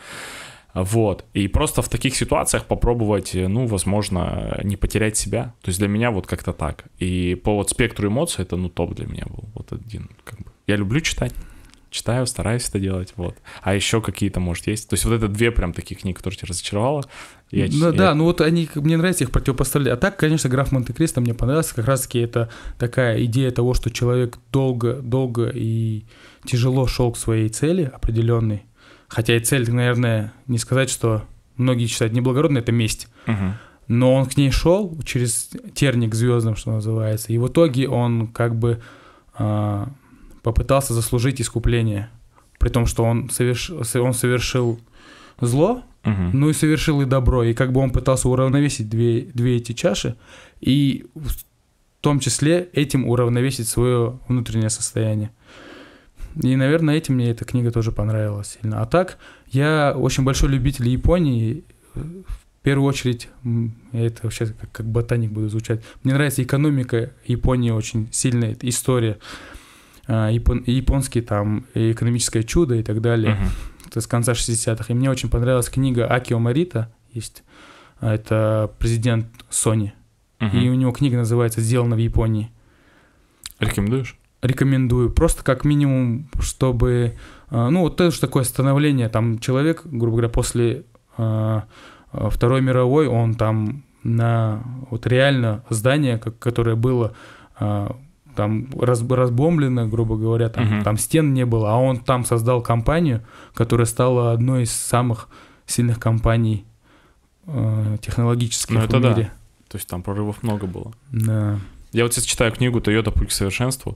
S1: Вот. И просто в таких ситуациях попробовать, э, ну, возможно, не потерять себя. То есть для меня вот как-то так. И по вот спектру эмоций это, ну, топ для меня был. Вот один, как бы. Я люблю читать. Читаю, стараюсь это делать, вот. А еще какие-то, может, есть? То есть вот это две прям такие книги, которые тебя разочаровало. Я, ну, я... Да, ну
S2: вот они, мне нравится их противопоставлять. А так, конечно, «Граф Монте-Кристо» мне понравился. Как раз-таки это такая идея того, что человек долго, долго и тяжело шел к своей цели определенной Хотя и цель, наверное, не сказать, что многие считают неблагородной, это месть. Угу. Но он к ней шел через терник звездам, что называется. И в итоге он как бы э, попытался заслужить искупление. При том, что он, соверш... он совершил зло, угу. ну и совершил и добро. И как бы он пытался уравновесить две, две эти чаши. И в том числе этим уравновесить свое внутреннее состояние. И, наверное, этим мне эта книга тоже понравилась сильно. А так, я очень большой любитель Японии. В первую очередь, я это сейчас как, как ботаник буду звучать. Мне нравится экономика Японии очень сильная, история. А, япон, японский там экономическое чудо и так далее. Uh-huh. Это с конца 60-х. И мне очень понравилась книга Акио Марита, есть. А, это президент Sony. Uh-huh. И у него книга называется «Сделано в Японии». Рекомендуешь? рекомендую. Просто как минимум, чтобы... Э, ну, вот это же такое становление. Там человек, грубо говоря, после э, э, Второй мировой, он там на вот реально здание, которое было там разбомблено, грубо говоря, там, Uh -huh. там стен не было, а он там создал компанию, которая стала одной из самых сильных компаний э, технологических ну, это в мире. Да.
S1: То есть там прорывов много было. Да. Я вот сейчас читаю книгу «Тойота путь к совершенству»,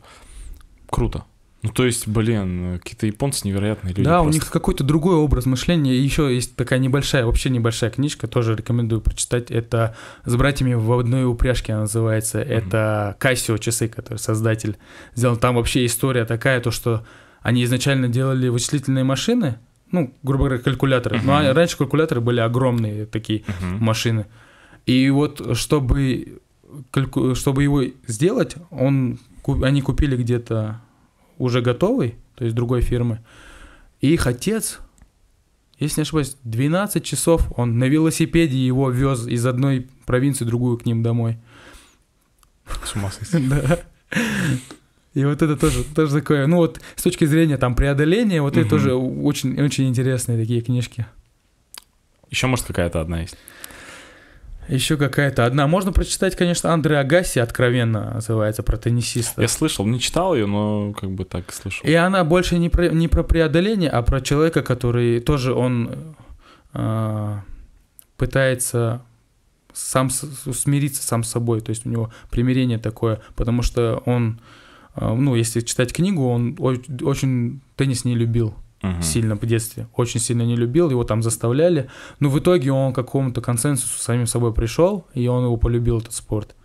S1: круто. Ну, то есть, блин, какие-то японцы невероятные люди. Да, просто. у них
S2: какой-то другой образ мышления. И еще есть такая небольшая, вообще небольшая книжка, тоже рекомендую прочитать. Это «С братьями в одной упряжке» она называется. Mm-hmm. Это Кассио Часы, который создатель сделал. Там вообще история такая, то, что они изначально делали вычислительные машины, ну, грубо говоря, калькуляторы. Mm-hmm. Ну, Но а раньше калькуляторы были огромные такие Mm-hmm. машины. И вот чтобы чтобы его сделать, он они купили где-то уже готовый, то есть другой фирмы. И их отец, если не ошибаюсь, 12 часов он на велосипеде его вез из одной провинции в другую к ним домой. С ума сойти. Да. И вот это тоже, тоже такое, ну вот с точки зрения там преодоления, вот угу. это тоже очень, очень интересные такие книжки.
S1: Еще, может, какая-то одна есть?
S2: Еще какая-то одна. Можно прочитать, конечно, Андре Агаси откровенно
S1: называется про теннисиста. Я слышал, не читал ее, но как бы так слышал.
S2: И она больше не про, не про преодоление, а про человека, который тоже он э, пытается сам смириться сам с собой. То есть у него примирение такое, потому что он, э, ну, если читать книгу, он очень теннис не любил угу. сильно в детстве, очень сильно не любил, его там заставляли. Но в итоге он к какому-то консенсусу самим собой пришел, и он его полюбил, этот спорт.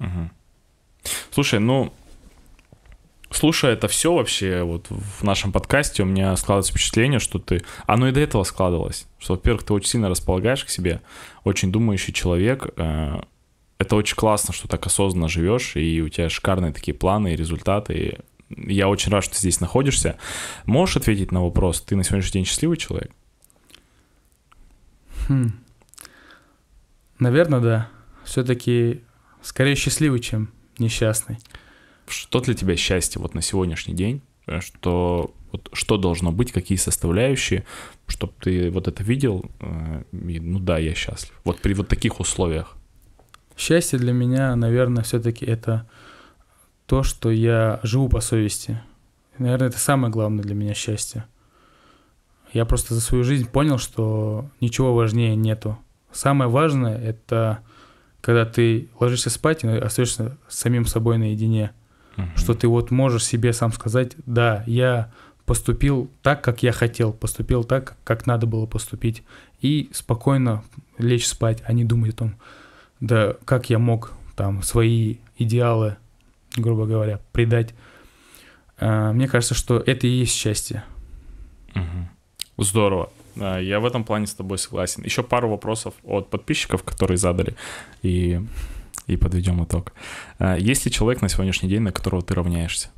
S1: Угу. Слушай, ну, слушая это все вообще вот в нашем подкасте, у меня складывается впечатление, что ты... Оно и до этого складывалось. Что, во-первых, ты очень сильно располагаешь к себе, очень думающий человек. Э, это очень классно, что так осознанно живешь, и у тебя шикарные такие планы и результаты, и я очень рад, что ты здесь находишься. Можешь ответить на вопрос, ты на сегодняшний день счастливый человек?
S2: Хм. Наверное, да. Все-таки скорее счастливый, чем
S1: несчастный. Что для тебя счастье вот на сегодняшний день? Э, что, вот, что должно быть, какие составляющие, чтобы ты вот это видел, э, и, ну да, я счастлив. Вот при вот таких условиях.
S2: Счастье для меня, наверное, все-таки это э, то, что я живу по совести. Наверное, это самое главное для меня счастье. Я просто за свою жизнь понял, что ничего важнее нету. Самое важное — это когда ты ложишься спать и остаешься с самим собой наедине. Угу. Что ты вот можешь себе сам сказать, да, я поступил так, как я хотел, поступил так, как надо было поступить. И спокойно лечь спать, а не думать о том, да, как я мог там свои идеалы грубо говоря, предать. А, мне кажется, что это и есть счастье.
S1: Угу. Здорово. А, я в этом плане с тобой согласен. Еще пару вопросов от подписчиков, которые задали, и, и подведем итог. А, есть ли человек на сегодняшний день, на которого ты равняешься?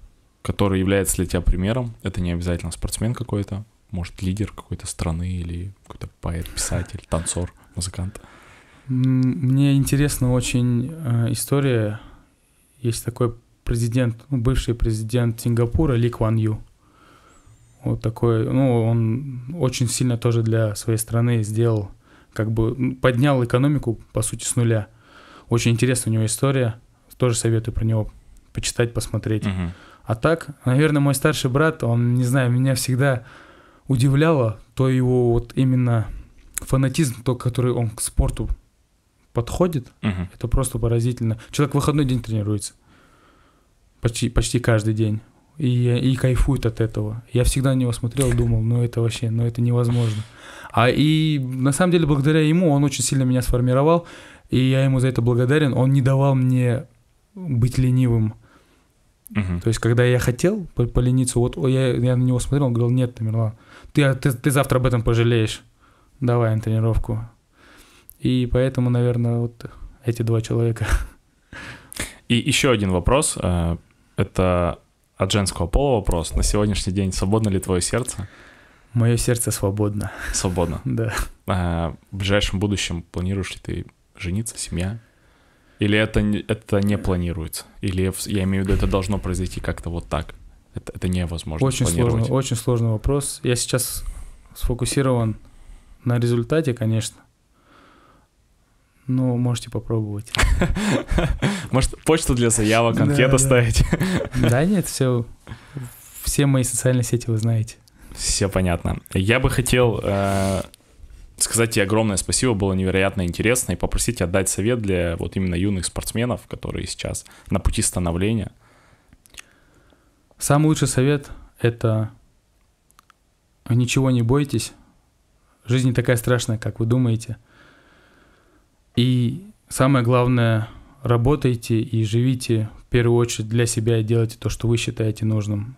S1: Который является для тебя примером? Это не обязательно спортсмен какой-то, может, лидер какой-то страны или какой-то поэт, писатель, танцор, музыкант?
S2: Мне интересна очень история. Есть такой президент, бывший президент Сингапура Ли Кван Ю. Вот такой, ну, он очень сильно тоже для своей страны сделал, как бы поднял экономику, по сути, с нуля. Очень интересная у него история, тоже советую про него почитать, посмотреть. Угу. А так, наверное, мой старший брат, он, не знаю, меня всегда удивляло то его вот именно фанатизм, то, который он к спорту подходит, угу. это просто поразительно. Человек в выходной день тренируется почти, почти каждый день. И, и кайфует от этого. Я всегда на него смотрел, думал, ну это вообще, ну это невозможно. А и на самом деле благодаря ему он очень сильно меня сформировал, и я ему за это благодарен. Он не давал мне быть ленивым. Угу. То есть, когда я хотел полениться, вот я, я на него смотрел, он говорил, нет, Тамерлан, ты, ты, ты завтра об этом пожалеешь. Давай на тренировку. И поэтому, наверное, вот эти два человека.
S1: И еще один вопрос. Э, это от женского пола вопрос. На сегодняшний день свободно ли твое сердце? Мое сердце свободно. Свободно? Да. А в ближайшем будущем планируешь ли ты жениться, семья? Или это, это не планируется? Или, я имею в виду, это должно произойти как-то вот так? Это, это невозможно Очень сложный,
S2: очень сложный вопрос. Я сейчас сфокусирован на результате, конечно. Ну, можете попробовать.
S1: Может, почту для заявок, конфет оставить? Да
S2: нет, все. Все мои социальные сети вы знаете.
S1: Все понятно. Я бы хотел э, сказать тебе огромное спасибо, было невероятно интересно, и попросить отдать совет для вот именно юных спортсменов, которые сейчас на пути становления. Самый лучший совет — это
S2: ничего не бойтесь. Жизнь не такая страшная, как вы думаете — и самое главное, работайте и живите в первую очередь для себя и делайте то, что вы считаете нужным.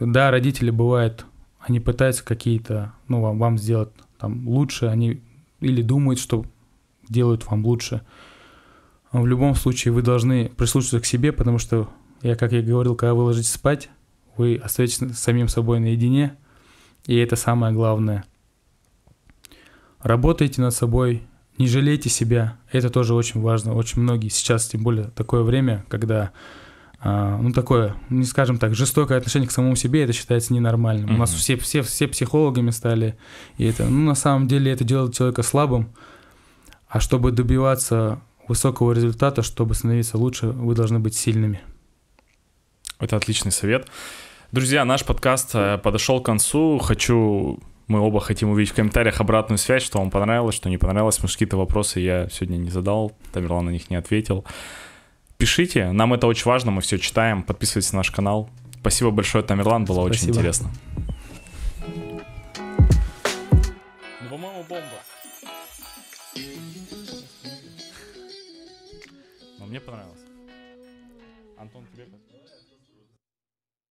S2: Да, родители бывают, они пытаются какие-то, ну, вам, вам сделать там лучше, они или думают, что делают вам лучше. В любом случае вы должны прислушаться к себе, потому что, я, как я говорил, когда вы ложитесь спать, вы остаетесь самим собой наедине, и это самое главное – Работайте над собой, не жалейте себя. Это тоже очень важно. Очень многие сейчас, тем более, такое время, когда а, ну такое, не скажем так, жестокое отношение к самому себе, это считается ненормальным. Mm-hmm. У нас все, все, все психологами стали, и это, ну на самом деле это делает человека слабым, а чтобы добиваться высокого результата, чтобы становиться лучше, вы должны быть сильными.
S1: Это отличный совет. Друзья, наш подкаст э, подошел к концу. Хочу мы оба хотим увидеть в комментариях обратную связь, что вам понравилось, что не понравилось, потому какие-то вопросы я сегодня не задал, Тамерлан на них не ответил. Пишите, нам это очень важно, мы все читаем, подписывайтесь на наш канал. Спасибо большое, Тамерлан, было Спасибо. очень интересно. Ну, по-моему, бомба. Но мне понравилось.